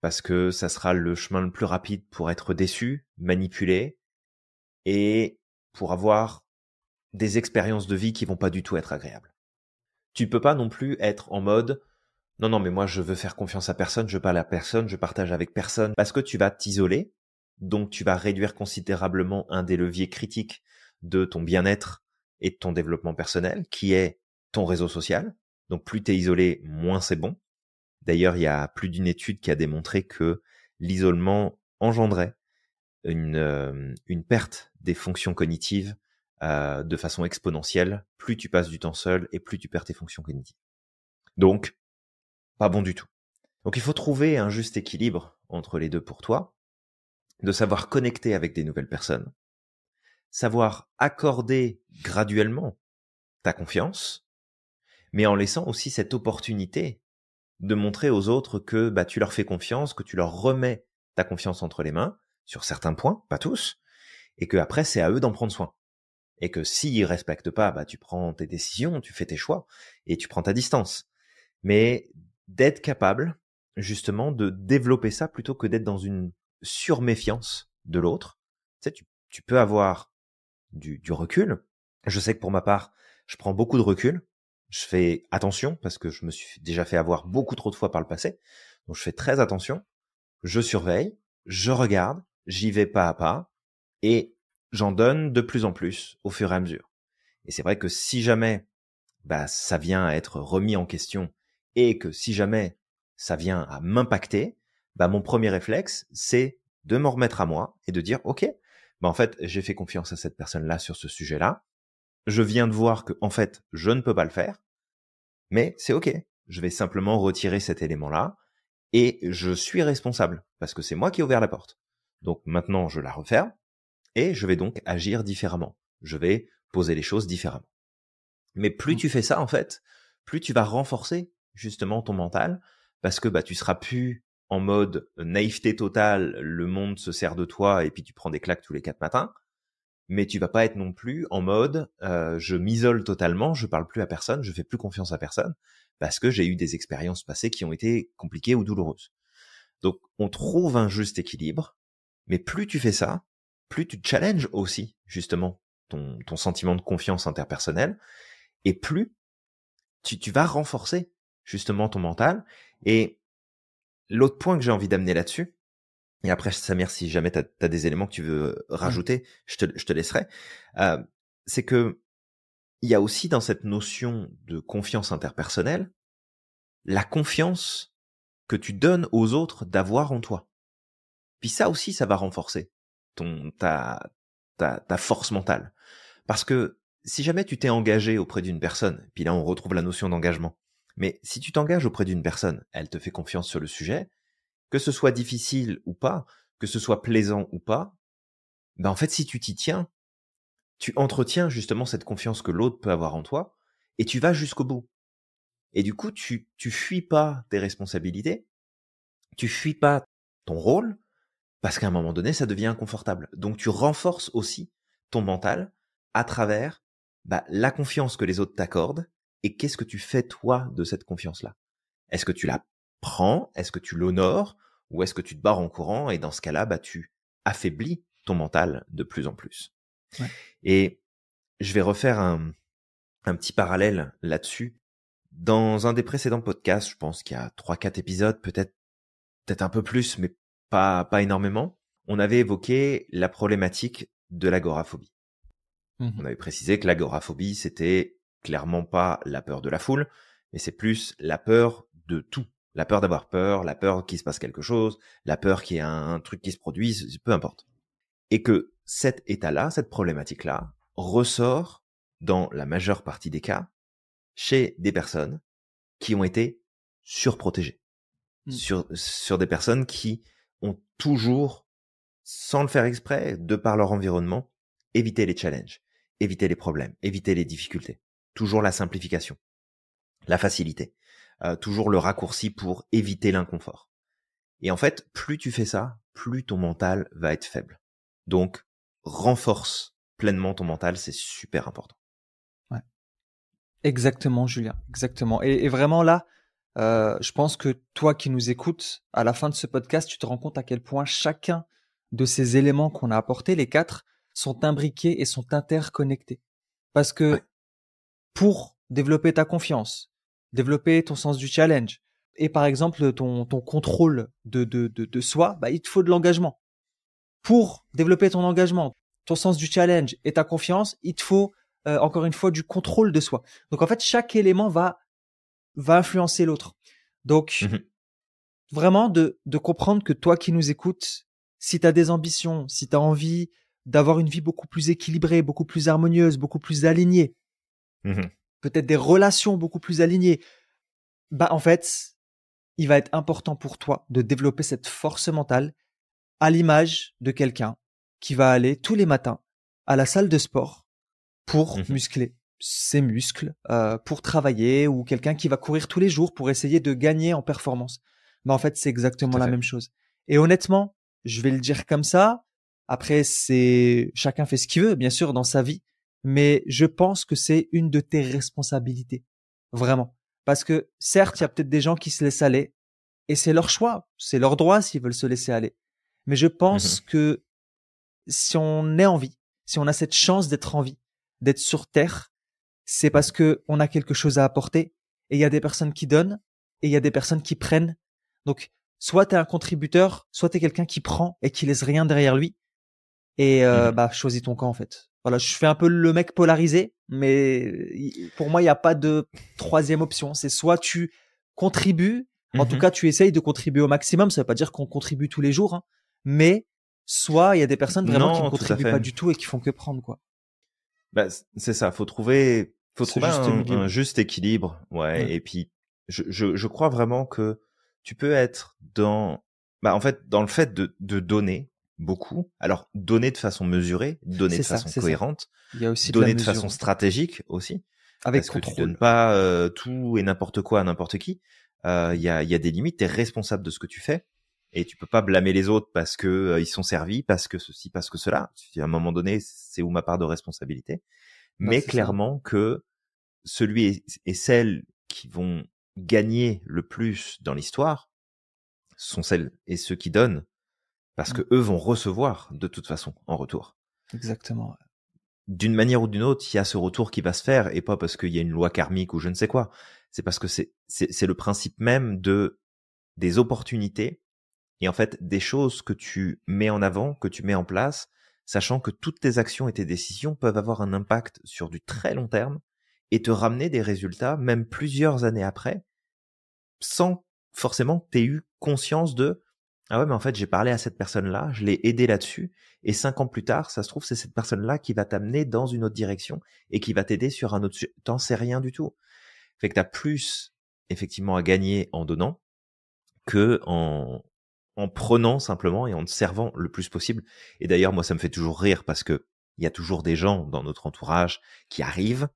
Parce que ça sera le chemin le plus rapide pour être déçu, manipulé, et pour avoir des expériences de vie qui vont pas du tout être agréables. Tu peux pas non plus être en mode non non mais moi je veux faire confiance à personne, je parle à personne, je partage avec personne parce que tu vas t'isoler, donc tu vas réduire considérablement un des leviers critiques de ton bien-être et de ton développement personnel, qui est ton réseau social. Donc plus tu es isolé, moins c'est bon. D'ailleurs, il y a plus d'une étude qui a démontré que l'isolement engendrait une, euh, une, perte des fonctions cognitives euh, de façon exponentielle. Plus tu passes du temps seul et plus tu perds tes fonctions cognitives. Donc, pas bon du tout. Donc il faut trouver un juste équilibre entre les deux pour toi, de savoir connecter avec des nouvelles personnes, savoir accorder graduellement ta confiance, mais en laissant aussi cette opportunité de montrer aux autres que bah, tu leur fais confiance, que tu leur remets ta confiance entre les mains, sur certains points, pas tous, et que après c'est à eux d'en prendre soin. Et que s'ils respectent pas, bah, tu prends tes décisions, tu fais tes choix, et tu prends ta distance. Mais d'être capable, justement, de développer ça plutôt que d'être dans une surméfiance de l'autre. tu peux avoir du, recul. Je sais que pour ma part, je prends beaucoup de recul. Je fais attention parce que je me suis déjà fait avoir beaucoup trop de fois par le passé. Donc je fais très attention. Je surveille, je regarde, j'y vais pas à pas et j'en donne de plus en plus au fur et à mesure. Et c'est vrai que si jamais bah, ça vient à être remis en question et que si jamais ça vient à m'impacter, bah, mon premier réflexe, c'est de m'en remettre à moi et de dire, OK, bah, en fait, j'ai fait confiance à cette personne-là sur ce sujet-là. Je viens de voir que, en fait, je ne peux pas le faire, mais c'est ok. Je vais simplement retirer cet élément-là et je suis responsable parce que c'est moi qui ai ouvert la porte. Donc maintenant, je la referme et je vais donc agir différemment. Je vais poser les choses différemment. Mais plus mmh. tu fais ça, en fait, plus tu vas renforcer justement ton mental parce que bah tu seras plus en mode euh, naïveté totale, le monde se sert de toi et puis tu prends des claques tous les quatre matins. Mais tu vas pas être non plus en mode euh, je m'isole totalement, je parle plus à personne, je fais plus confiance à personne parce que j'ai eu des expériences passées qui ont été compliquées ou douloureuses. Donc on trouve un juste équilibre, mais plus tu fais ça, plus tu challenges aussi justement ton, sentiment de confiance interpersonnelle et plus tu, tu vas renforcer justement ton mental et L'autre point que j'ai envie d'amener là-dessus, et après, Samir, si jamais tu as, des éléments que tu veux euh, mmh. rajouter, je te, laisserai, euh, c'est que il y a aussi dans cette notion de confiance interpersonnelle la confiance que tu donnes aux autres d'avoir en toi. Puis ça aussi, ça va renforcer ton ta ta, ta force mentale, parce que si jamais tu t'es engagé auprès d'une personne, puis là on retrouve la notion d'engagement, mais si tu t'engages auprès d'une personne, elle te fait confiance sur le sujet, que ce soit difficile ou pas, que ce soit plaisant ou pas, ben en fait, si tu t'y tiens, tu entretiens justement cette confiance que l'autre peut avoir en toi, et tu vas jusqu'au bout. Et du coup, tu, tu fuis pas tes responsabilités, tu fuis pas ton rôle, parce qu'à un moment donné, ça devient inconfortable. Donc tu renforces aussi ton mental à travers bah, la confiance que les autres t'accordent et qu'est-ce que tu fais toi de cette confiance-là Est-ce que tu la prends Est-ce que tu l'honores Ou est-ce que tu te barres en courant Et dans ce cas-là, bah, tu affaiblis ton mental de plus en plus. Et je vais refaire un, petit parallèle là-dessus. Dans un des précédents podcasts, je pense qu'il y a trois, quatre épisodes, peut-être peut-être un peu plus, mais pas, pas énormément, on avait évoqué la problématique de l'agoraphobie. Mmh on avait précisé que l'agoraphobie, c'était clairement pas la peur de la foule, mais c'est plus la peur de tout. La peur d'avoir peur, la peur qu'il se passe quelque chose, la peur qu'il y ait un, truc qui se produise, peu importe. Et que cet état-là, cette problématique-là, ressort dans la majeure partie des cas chez des personnes qui ont été surprotégées. Mmh. Sur, sur des personnes qui ont toujours, sans le faire exprès, de par leur environnement, évité les challenges, évité les problèmes, évité les difficultés toujours la simplification, la facilité, euh, toujours le raccourci pour éviter l'inconfort. Et en fait, plus tu fais ça, plus ton mental va être faible. Donc, renforce pleinement ton mental, c'est super important. Ouais. Exactement, Julien, exactement. Et, vraiment là, euh, je pense que toi qui nous écoutes, à la fin de ce podcast, tu te rends compte à quel point chacun de ces éléments qu'on a apportés, les quatre, sont imbriqués et sont interconnectés. Parce que pour développer ta confiance, développer ton sens du challenge et par exemple ton, contrôle de, soi, bah, il te faut de l'engagement. Pour développer ton engagement, ton sens du challenge et ta confiance, il te faut euh, encore une fois du contrôle de soi. Donc en fait, chaque élément va, va influencer l'autre. Donc mmh vraiment de, de comprendre que toi qui nous écoutes, si tu as des ambitions, si tu as envie d'avoir une vie beaucoup plus équilibrée, beaucoup plus harmonieuse, beaucoup plus alignée, Mhm. peut-être des relations beaucoup plus alignées, bah en fait, il va être important pour toi de développer cette force mentale à l'image de quelqu'un qui va aller tous les matins à la salle de sport pour mhm. muscler ses muscles, euh, pour travailler, ou quelqu'un qui va courir tous les jours pour essayer de gagner en performance. Mais bah, en fait, c'est exactement la même chose. Et honnêtement, je vais le dire comme ça. Après, c'est chacun fait ce qu'il veut, bien sûr, dans sa vie mais je pense que c'est une de tes responsabilités, vraiment. Parce que certes, il y a peut-être des gens qui se laissent aller, et c'est leur choix, c'est leur droit s'ils veulent se laisser aller. Mais je pense mmh que si on est en vie, si on a cette chance d'être en vie, d'être sur Terre, c'est parce que a quelque chose à apporter. Et il y a des personnes qui donnent et il y a des personnes qui prennent. Donc, soit tu es un contributeur, soit tu es quelqu'un qui prend et qui laisse rien derrière lui. Et euh, mmh bah, choisis ton camp en fait voilà, je fais un peu le mec polarisé, mais pour moi, il n'y a pas de troisième option. C'est soit tu contribues, en tout mmh cas, tu essayes de contribuer au maximum. Ça ne veut pas dire qu'on contribue tous les jours, hein, mais soit il y a des personnes vraiment qui ne contribuent pas du tout et qui font que prendre, quoi. Bah, c'est ça. Faut trouver, faut trouver un, juste équilibre. Ouais. Mmh. Et puis, je, crois vraiment que tu peux être dans, bah, en fait, dans le fait de donner, beaucoup. Alors, donner de façon mesurée, donner de façon cohérente, Il y aussi donner de, façon stratégique aussi. Avec parce contrôle. que tu pas euh, tout et n'importe quoi à n'importe qui. Euh, il y, a, y, a, des limites, tu es responsable de ce que tu fais. Et tu peux pas blâmer les autres parce que euh, ils sont servis, parce que ceci, parce que cela. À un moment donné, c'est où ma part de responsabilité. Bah, Mais clairement que celui et, celles qui vont gagner le plus dans l'histoire sont celles et ceux qui donnent parce mmh. que eux vont recevoir de toute façon en retour. Exactement. D'une manière ou d'une autre, il y a ce retour qui va se faire et pas parce qu'il y a une loi karmique ou je ne sais quoi. C'est parce que c'est, le principe même de des opportunités et en fait des choses que tu mets en avant, que tu mets en place, sachant que toutes tes actions et tes décisions peuvent avoir un impact sur du très long terme et te ramener des résultats même plusieurs années après sans forcément que tu eu conscience de ah ouais, mais en fait, j'ai parlé à cette personne-là, je l'ai aidé là-dessus, et cinq ans plus tard, ça se trouve, c'est cette personne-là qui va t'amener dans une autre direction et qui va t'aider sur un autre. T'en sais rien du tout. Fait que t'as plus effectivement à gagner en donnant que en en prenant simplement et en te servant le plus possible. Et d'ailleurs, moi, ça me fait toujours rire parce que il y a toujours des gens dans notre entourage qui arrivent,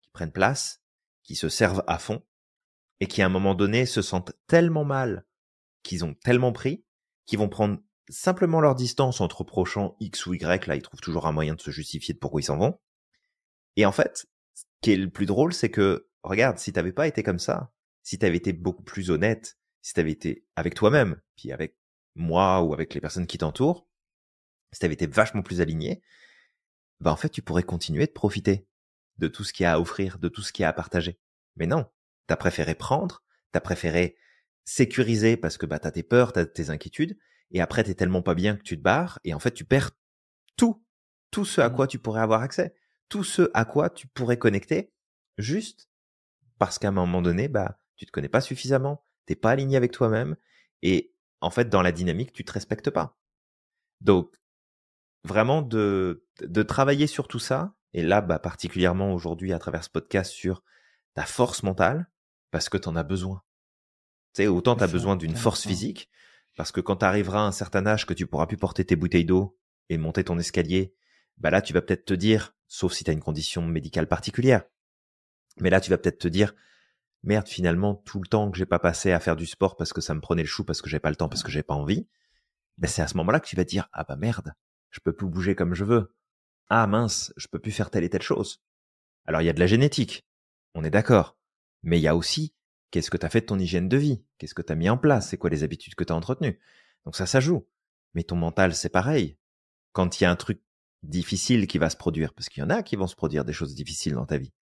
qui prennent place, qui se servent à fond et qui à un moment donné se sentent tellement mal qu'ils ont tellement pris qu'ils vont prendre simplement leur distance entre te X ou Y, là, ils trouvent toujours un moyen de se justifier de pourquoi ils s'en vont. Et en fait, ce qui est le plus drôle, c'est que, regarde, si t'avais pas été comme ça, si t'avais été beaucoup plus honnête, si t'avais été avec toi-même, puis avec moi ou avec les personnes qui t'entourent, si t'avais été vachement plus aligné, bah en fait, tu pourrais continuer de profiter de tout ce qu'il y a à offrir, de tout ce qu'il y a à partager. Mais non, t'as préféré prendre, t'as préféré sécurisé parce que bah, tu as tes peurs, tu tes inquiétudes, et après, t'es es tellement pas bien que tu te barres, et en fait, tu perds tout, tout ce à mmh quoi tu pourrais avoir accès, tout ce à quoi tu pourrais connecter, juste parce qu'à un moment donné, bah, tu te connais pas suffisamment, t'es pas aligné avec toi-même, et en fait, dans la dynamique, tu te respectes pas. Donc, vraiment de, de travailler sur tout ça, et là, bah, particulièrement aujourd'hui à travers ce podcast sur ta force mentale, parce que t'en as besoin sais, autant tu as besoin d'une force physique, parce que quand tu arriveras à un certain âge que tu pourras plus porter tes bouteilles d'eau et monter ton escalier, bah là, tu vas peut-être te dire, sauf si tu as une condition médicale particulière, mais là, tu vas peut-être te dire, merde, finalement, tout le temps que j'ai pas passé à faire du sport parce que ça me prenait le chou, parce que j'ai pas le temps, parce que j'ai pas envie, mais bah, c'est à ce moment-là que tu vas dire, ah bah merde, je peux plus bouger comme je veux. Ah mince, je peux plus faire telle et telle chose. Alors il y a de la génétique, on est d'accord, mais il y a aussi Qu'est-ce que tu as fait de ton hygiène de vie Qu'est-ce que tu as mis en place C'est quoi les habitudes que tu as entretenues Donc ça, ça joue. Mais ton mental, c'est pareil. Quand il y a un truc difficile qui va se produire, parce qu'il y en a qui vont se produire des choses difficiles dans ta vie.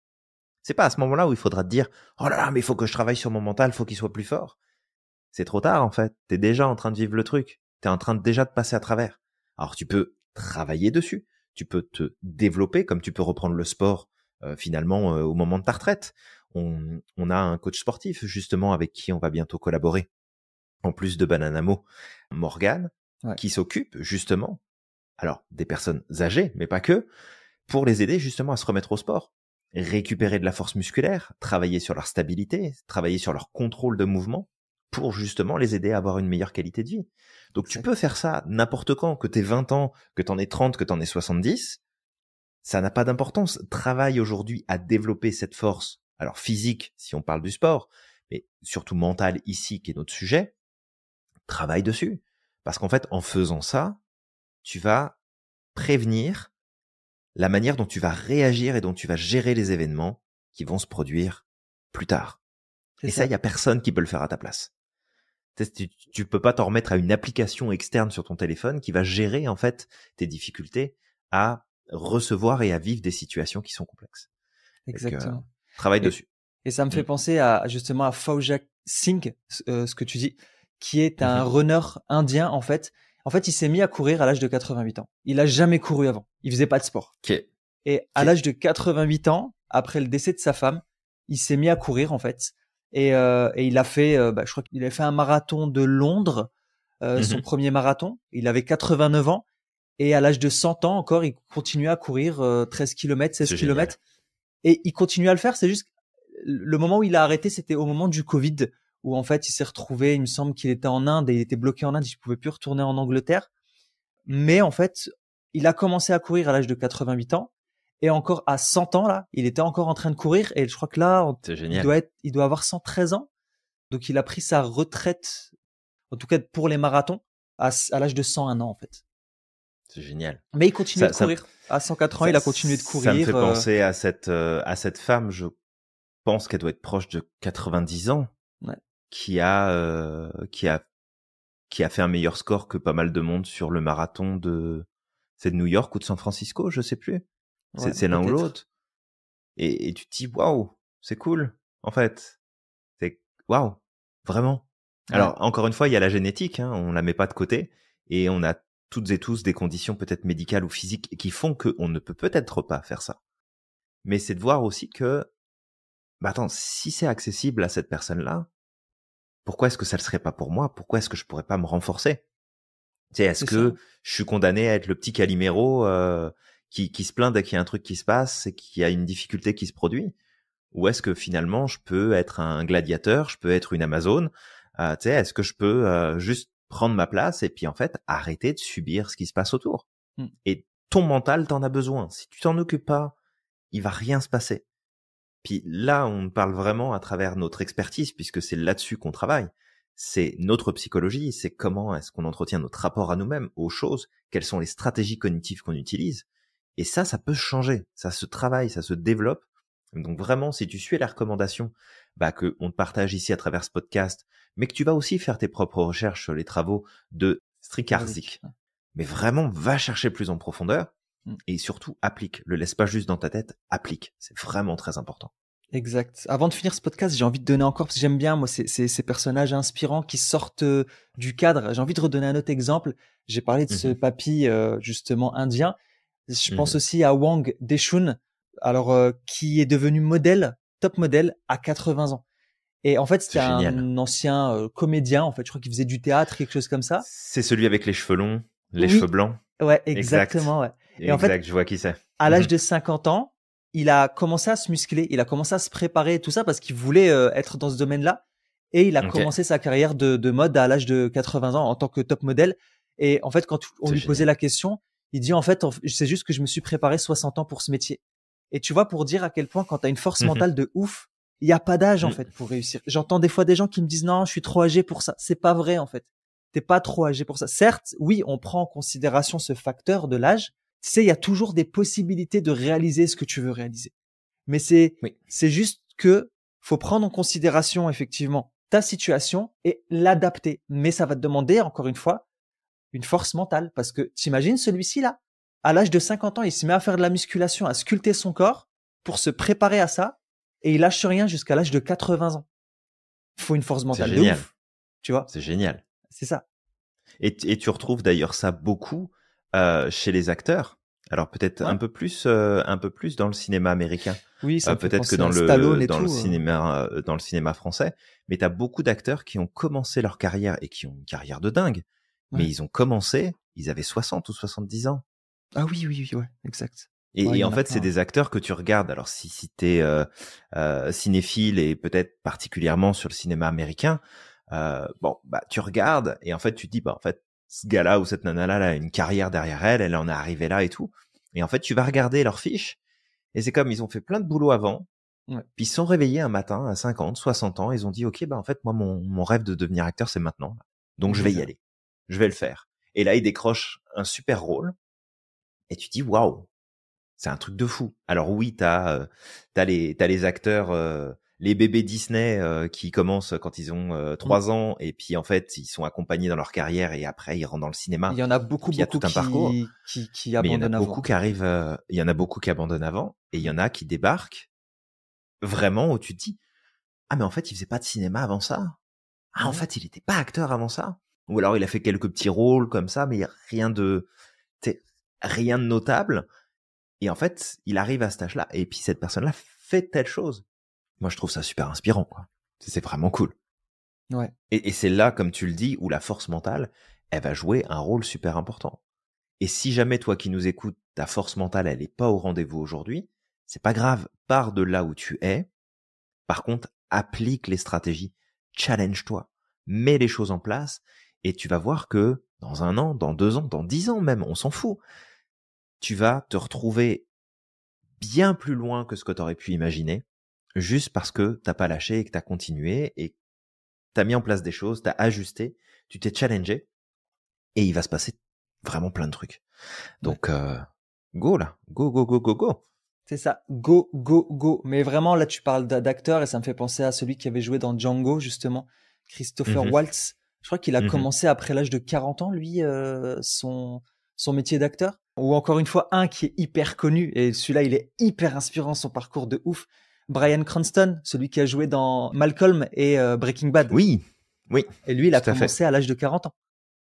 C'est pas à ce moment-là où il faudra te dire Oh là là, mais il faut que je travaille sur mon mental, il faut qu'il soit plus fort. C'est trop tard en fait. tu es déjà en train de vivre le truc. T'es en train de déjà de passer à travers. Alors tu peux travailler dessus. Tu peux te développer comme tu peux reprendre le sport euh, finalement euh, au moment de ta retraite on, a un coach sportif justement avec qui on va bientôt collaborer, en plus de Bananamo, Morgan, qui s'occupe justement, alors des personnes âgées, mais pas que, pour les aider justement à se remettre au sport, récupérer de la force musculaire, travailler sur leur stabilité, travailler sur leur contrôle de mouvement, pour justement les aider à avoir une meilleure qualité de vie. Donc tu peux faire ça n'importe quand, que t'aies 20 ans, que t'en es 30, que t'en aies 70, ça n'a pas d'importance. Travaille aujourd'hui à développer cette force alors physique si on parle du sport, mais surtout mental ici qui est notre sujet, travaille dessus. Parce qu'en fait, en faisant ça, tu vas prévenir la manière dont tu vas réagir et dont tu vas gérer les événements qui vont se produire plus tard. Et ça, il n'y a personne qui peut le faire à ta place. Tu, ne peux pas t'en remettre à une application externe sur ton téléphone qui va gérer en fait tes difficultés à recevoir et à vivre des situations qui sont complexes. Euh, Exactement. Travaille et, dessus. Et ça me fait mm. penser à justement à Fauja Singh, euh, ce que tu dis, qui est un mm-hmm. runner indien en fait. En fait, il s'est mis à courir à l'âge de 88 ans. Il a jamais couru avant. Il faisait pas de sport. Et à l'âge de 88 ans, après le décès de sa femme, il s'est mis à courir en fait. Et, euh, il a fait, euh, bah, je crois qu'il a fait un marathon de Londres, son mm-hmm. premier marathon. Il avait 89 ans et à l'âge de 100 ans encore, il continuait à courir 13 km, 16 km. Et il continue à le faire. C'est juste le moment où il a arrêté, c'était au moment du Covid, où en fait il s'est retrouvé. Il me semble qu'il était en Inde et il était bloqué en Inde. Il pouvait plus retourner en Angleterre. Mais en fait, il a commencé à courir à l'âge de 88 ans. Et encore à 100 ans, là, il était encore en train de courir. Et je crois que là, il, doit être, il doit avoir 113 ans. Donc il a pris sa retraite, en tout cas pour les marathons, à l'âge de 101 ans, en fait. C'est génial. Mais il continue de courir. à 104 ans, il a continué de courir. Ça me fait euh. penser à cette, euh, à cette femme, je pense qu'elle doit être proche de 90 ans, qui, a, euh, qui, a, qui a fait un meilleur score que pas mal de monde sur le marathon de, c'est de New York ou de San Francisco, je sais plus. c'est l'un ou l'autre. Et, tu te dis, waouh, c'est cool, en fait. C'est waouh, vraiment. Alors, encore une fois, il y a la génétique, hein, on la met pas de côté, et on a toutes et tous des conditions peut-être médicales ou physiques qui font qu'on ne peut peut-être pas faire ça. Mais c'est de voir aussi que, bah attends, si c'est accessible à cette personne-là, pourquoi est-ce que ça ne serait pas pour moi Pourquoi est-ce que je pourrais pas me renforcer sais, est-ce que je suis condamné à être le petit caliméro euh, qui, qui se plaint dès qu'il y a un truc qui se passe et qu'il y a une difficulté qui se produit Ou est-ce que finalement je peux être un gladiateur, je peux être une Amazone euh, Tu sais, est-ce que je peux euh, juste prendre ma place et puis en fait arrêter de subir ce qui se passe autour. Hmm. Et ton mental t'en a besoin. Si tu t'en occupes pas, il va rien se passer. Puis là, on parle vraiment à travers notre expertise puisque c'est là-dessus qu'on travaille. C'est notre psychologie, c'est comment est-ce qu'on entretient notre rapport à nous-mêmes, aux choses, quelles sont les stratégies cognitives qu'on utilise. Et ça, ça peut changer, ça se travaille, ça se développe. Donc vraiment, si tu suis la recommandation bah, que on te partage ici à travers ce podcast, mais que tu vas aussi faire tes propres recherches sur les travaux de Strikarsik. Mais vraiment, va chercher plus en profondeur mm. et surtout applique. Le laisse pas juste dans ta tête, applique. C'est vraiment très important. Exact. Avant de finir ce podcast, j'ai envie de donner encore, parce que j'aime bien, moi, ces, personnages inspirants qui sortent euh, du cadre. J'ai envie de redonner un autre exemple. J'ai parlé de ce mm-hmm. papy, euh, justement, indien. Je pense mm-hmm. aussi à Wang Deshun, alors, euh, qui est devenu modèle, top modèle, à 80 ans. Et en fait, c'était un ancien euh, comédien, en fait, je crois qu'il faisait du théâtre, quelque chose comme ça. C'est celui avec les cheveux longs, les cheveux blancs. Ouais, exactement. Ouais. Et en fait, je vois qui c'est. À l'âge mhm. de 50 ans, il a commencé à se muscler, il a commencé à se préparer tout ça parce qu'il voulait euh, être dans ce domaine-là. Et il a commencé sa carrière de, mode à l'âge de 80 ans en tant que top modèle. Et en fait, quand on lui posait la question, il dit en fait, c'est juste que je me suis préparé 60 ans pour ce métier. Et tu vois, pour dire à quel point quand tu as une force mhm. mentale de ouf, il n'y a pas d'âge, en mmh. fait, pour réussir. J'entends des fois des gens qui me disent, non, je suis trop âgé pour ça. C'est pas vrai, en fait. T'es pas trop âgé pour ça. Certes, oui, on prend en considération ce facteur de l'âge. Tu sais, il y a toujours des possibilités de réaliser ce que tu veux réaliser. Mais c'est, c'est juste que faut prendre en considération, effectivement, ta situation et l'adapter. Mais ça va te demander, encore une fois, une force mentale. Parce que t'imagines celui-ci, là, à l'âge de 50 ans, il se met à faire de la musculation, à sculpter son corps pour se préparer à ça et il lâche rien jusqu'à l'âge de 80 ans. Il Faut une force mentale de ouf. Tu vois C'est génial. C'est ça. Et, tu retrouves d'ailleurs ça beaucoup euh, chez les acteurs. Alors peut-être un peu plus, euh, un peu plus dans le cinéma américain. Oui, ça euh, peut-être que dans le dans le cinéma dans le cinéma français. Mais tu as beaucoup d'acteurs qui ont commencé leur carrière et qui ont une carrière de dingue. Mais ils ont commencé, ils avaient 60 ou 70 ans. Ah oui, oui, oui, ouais, exact. Et, en, fait, c'est des acteurs que tu regardes. Alors, si, si t'es euh, euh, cinéphile et peut-être particulièrement sur le cinéma américain, euh, bon, bah, tu regardes et en fait, tu te dis, bah, en fait, ce gars-là ou cette nana-là, a une carrière derrière elle, elle en est arrivée là et tout. Et en fait, tu vas regarder leurs fiches et c'est comme ils ont fait plein de boulot avant. Puis ils sont réveillés un matin à 50, 60 ans, ils ont dit, OK, bah, en fait, moi, mon, mon rêve de devenir acteur, c'est maintenant. Donc, je vais y aller. Je vais le faire. Et là, ils décrochent un super rôle. Et tu dis, waouh, c'est un truc de fou. Alors oui, t'as euh, as les les acteurs, euh, les bébés Disney euh, qui commencent quand ils ont mm. trois ans et puis en fait ils sont accompagnés dans leur carrière et après ils rentrent dans le cinéma. Il y en a beaucoup, beaucoup qui, abandonnent beaucoup avant. arrivent, il y en a beaucoup qui abandonnent avant et il y en a qui débarquent vraiment où tu te dis ah mais en fait il faisait pas de cinéma avant ça ah en fait il n'était pas acteur avant ça ou alors il a fait quelques petits rôles comme ça mais rien de rien de notable et en fait, il arrive à ce âge-là, et puis cette personne-là fait telle chose. Moi, je trouve ça super inspirant, quoi. C'est vraiment cool. Ouais. Et, et c'est là, comme tu le dis, où la force mentale, elle va jouer un rôle super important. Et si jamais toi qui nous écoutes, ta force mentale, elle n'est pas au rendez-vous aujourd'hui, c'est pas grave, pars de là où tu es. Par contre, applique les stratégies, challenge-toi, mets les choses en place, et tu vas voir que dans un an, dans deux ans, dans dix ans même, on s'en fout tu vas te retrouver bien plus loin que ce que tu aurais pu imaginer, juste parce que t'as pas lâché et que tu as continué et tu as mis en place des choses, tu as ajusté, tu t'es challengé, et il va se passer vraiment plein de trucs. Donc, euh, go là, go, go, go, go, go. C'est ça, go, go, go. Mais vraiment, là, tu parles d'acteur et ça me fait penser à celui qui avait joué dans Django, justement, Christopher mhm. Waltz. Je crois qu'il a mhm. commencé après l'âge de 40 ans, lui, euh, son, son métier d'acteur ou encore une fois un qui est hyper connu, et celui-là il est hyper inspirant, son parcours de ouf, Brian Cranston, celui qui a joué dans Malcolm et euh, Breaking Bad. Oui, oui. Et lui, il a commencé à, l'âge de 40 ans.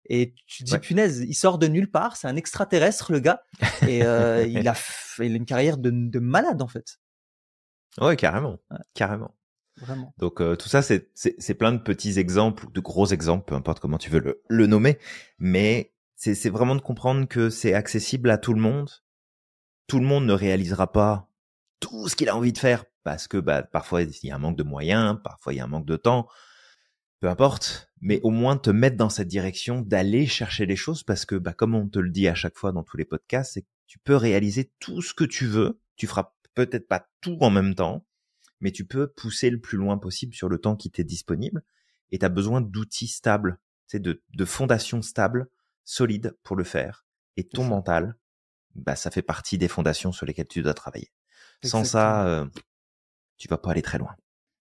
Et tu te dis, punaise, il sort de nulle part, c'est un extraterrestre, le gars, et euh, il, a une carrière de, malade, en fait. Oui, carrément, carrément. Vraiment. Donc euh, tout ça, c'est plein de petits exemples, de gros exemples, peu importe comment tu veux le, le nommer, mais c'est vraiment de comprendre que c'est accessible à tout le monde. Tout le monde ne réalisera pas tout ce qu'il a envie de faire parce que bah, parfois il y a un manque de moyens, parfois il y a un manque de temps, peu importe. Mais au moins te mettre dans cette direction d'aller chercher les choses parce que bah, comme on te le dit à chaque fois dans tous les podcasts, c'est que tu peux réaliser tout ce que tu veux. Tu feras peut-être pas tout en même temps, mais tu peux pousser le plus loin possible sur le temps qui t'est disponible. Et tu as besoin d'outils stables, de, de fondations stables solide pour le faire. Et ton mental, bah, ça fait partie des fondations sur lesquelles tu dois travailler. Sans ça, euh, tu vas pas aller très loin,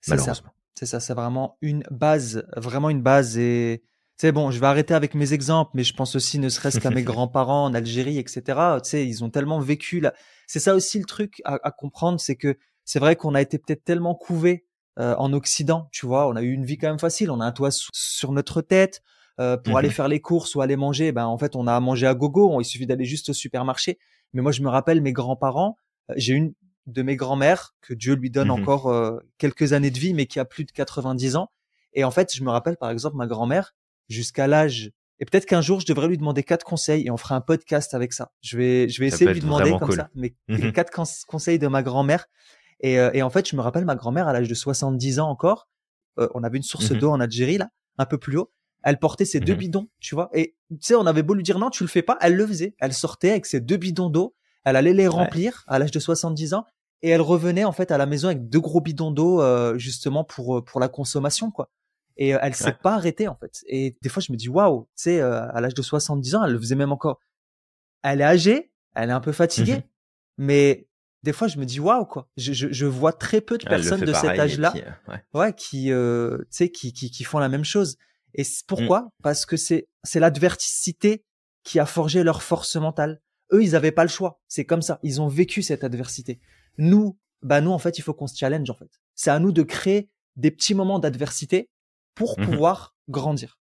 malheureusement. C'est ça, c'est vraiment une base, vraiment une base. Et c'est bon, je vais arrêter avec mes exemples, mais je pense aussi ne serait-ce qu'à mes grands-parents en Algérie, etc. ils ont tellement vécu C'est ça aussi le truc à, comprendre, c'est que c'est vrai qu'on a été peut-être tellement couvé euh, en Occident, tu vois, on a eu une vie quand même facile, on a un toit sur notre tête, euh, pour aller mhm. faire les courses ou aller manger, ben en fait on a à manger à gogo, il suffit d'aller juste au supermarché. Mais moi je me rappelle mes grands-parents, euh, j'ai une de mes grands-mères que Dieu lui donne mhm. encore euh, quelques années de vie mais qui a plus de 90 ans et en fait je me rappelle par exemple ma grand-mère jusqu'à l'âge et peut-être qu'un jour je devrais lui demander quatre conseils et on fera un podcast avec ça. Je vais je vais essayer de lui demander comme ça mais quatre conseils de ma grand-mère et, en fait je me rappelle ma grand-mère à l'âge de 70 ans encore on avait une source mhm. d'eau en Algérie là, un peu plus haut. Elle portait ses deux mhm. bidons, tu vois. Et tu sais, on avait beau lui dire non, tu le fais pas, elle le faisait. Elle sortait avec ses deux bidons d'eau, elle allait les remplir à l'âge de 70 ans et elle revenait en fait à la maison avec deux gros bidons d'eau euh, justement pour euh, pour la consommation quoi. Et euh, elle s'est pas arrêtée en fait. Et des fois je me dis waouh, tu sais à l'âge de 70 ans, elle le faisait même encore. Elle est âgée, elle est un peu fatiguée, mhm. mais des fois je me dis waouh quoi je, je, vois très peu de personnes de cet âge là ouais. qui tu sais qui, qui, qui font la même chose et mmh. pourquoi Parce que c'est c'est l'adversité qui a forgé leur force mentale. Eux, ils n'avaient pas le choix. C'est comme ça. Ils ont vécu cette adversité. Nous, bah nous en fait, il faut qu'on se challenge en fait. C'est à nous de créer des petits moments d'adversité pour mmh pouvoir grandir.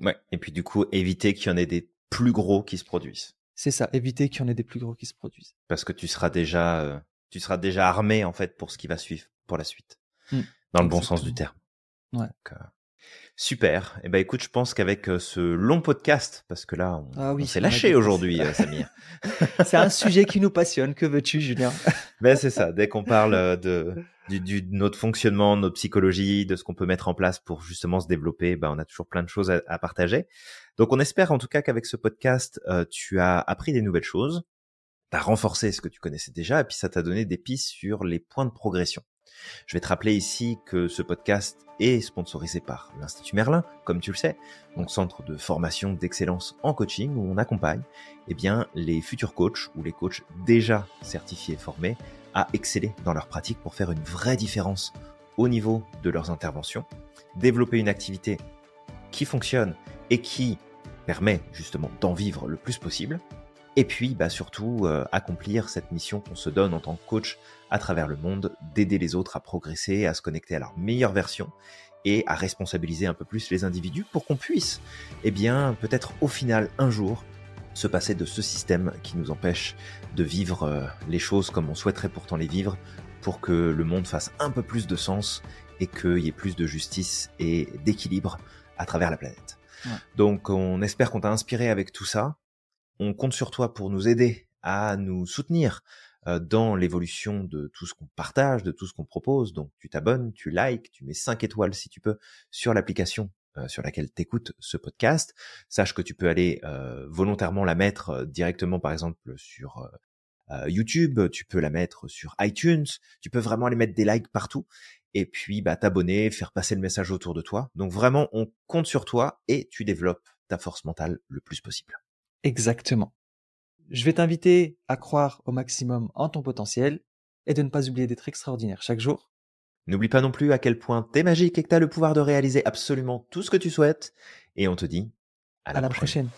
Ouais. Et puis du coup, éviter qu'il y en ait des plus gros qui se produisent. C'est ça. Éviter qu'il y en ait des plus gros qui se produisent. Parce que tu seras déjà euh, tu seras déjà armé en fait pour ce qui va suivre pour la suite. Mmh. Dans le bon sens du terme. Ouais. Euh, Super. Eh ben écoute, je pense qu'avec euh, ce long podcast, parce que là, on, ah s'est lâché aujourd'hui, euh, Samir. c'est un sujet qui nous passionne. Que veux-tu, Julien Ben c'est ça. Dès qu'on parle euh, de notre fonctionnement, de notre psychologie, de ce qu'on peut mettre en place pour justement se développer, ben on a toujours plein de choses à, partager. Donc on espère en tout cas qu'avec ce podcast, tu as appris des nouvelles choses, t'as renforcé ce que tu connaissais déjà, et puis ça t'a donné des pistes sur les points de progression. Je vais te rappeler ici que ce podcast est sponsorisé par l'Institut Merlin, comme tu le sais, donc centre de formation d'excellence en coaching où on accompagne eh bien, les futurs coachs ou les coachs déjà certifiés et formés à exceller dans leur pratique pour faire une vraie différence au niveau de leurs interventions, développer une activité qui fonctionne et qui permet justement d'en vivre le plus possible, et puis bah, surtout euh, accomplir cette mission qu'on se donne en tant que coach à travers le monde, d'aider les autres à progresser, à se connecter à leur meilleure version et à responsabiliser un peu plus les individus pour qu'on puisse, eh bien, peut-être au final un jour, se passer de ce système qui nous empêche de vivre euh, les choses comme on souhaiterait pourtant les vivre, pour que le monde fasse un peu plus de sens et qu'il y ait plus de justice et d'équilibre à travers la planète. Donc on espère qu'on t'a inspiré avec tout ça on compte sur toi pour nous aider à nous soutenir euh, dans l'évolution de tout ce qu'on partage, de tout ce qu'on propose. Donc tu t'abonnes, tu likes, tu mets 5 étoiles si tu peux sur l'application euh, sur laquelle t'écoutes ce podcast. Sache que tu peux aller euh, volontairement la mettre directement, par exemple, sur YouTube, tu peux la mettre sur iTunes, tu peux vraiment aller mettre des likes partout, et puis bah, t'abonner, faire passer le message autour de toi. Donc vraiment, on compte sur toi et tu développes ta force mentale le plus possible. Exactement. Je vais t'inviter à croire au maximum en ton potentiel et de ne pas oublier d'être extraordinaire chaque jour. N'oublie pas non plus à quel point t'es magique et que t'as le pouvoir de réaliser absolument tout ce que tu souhaites. Et on te dit à, la, prochaine.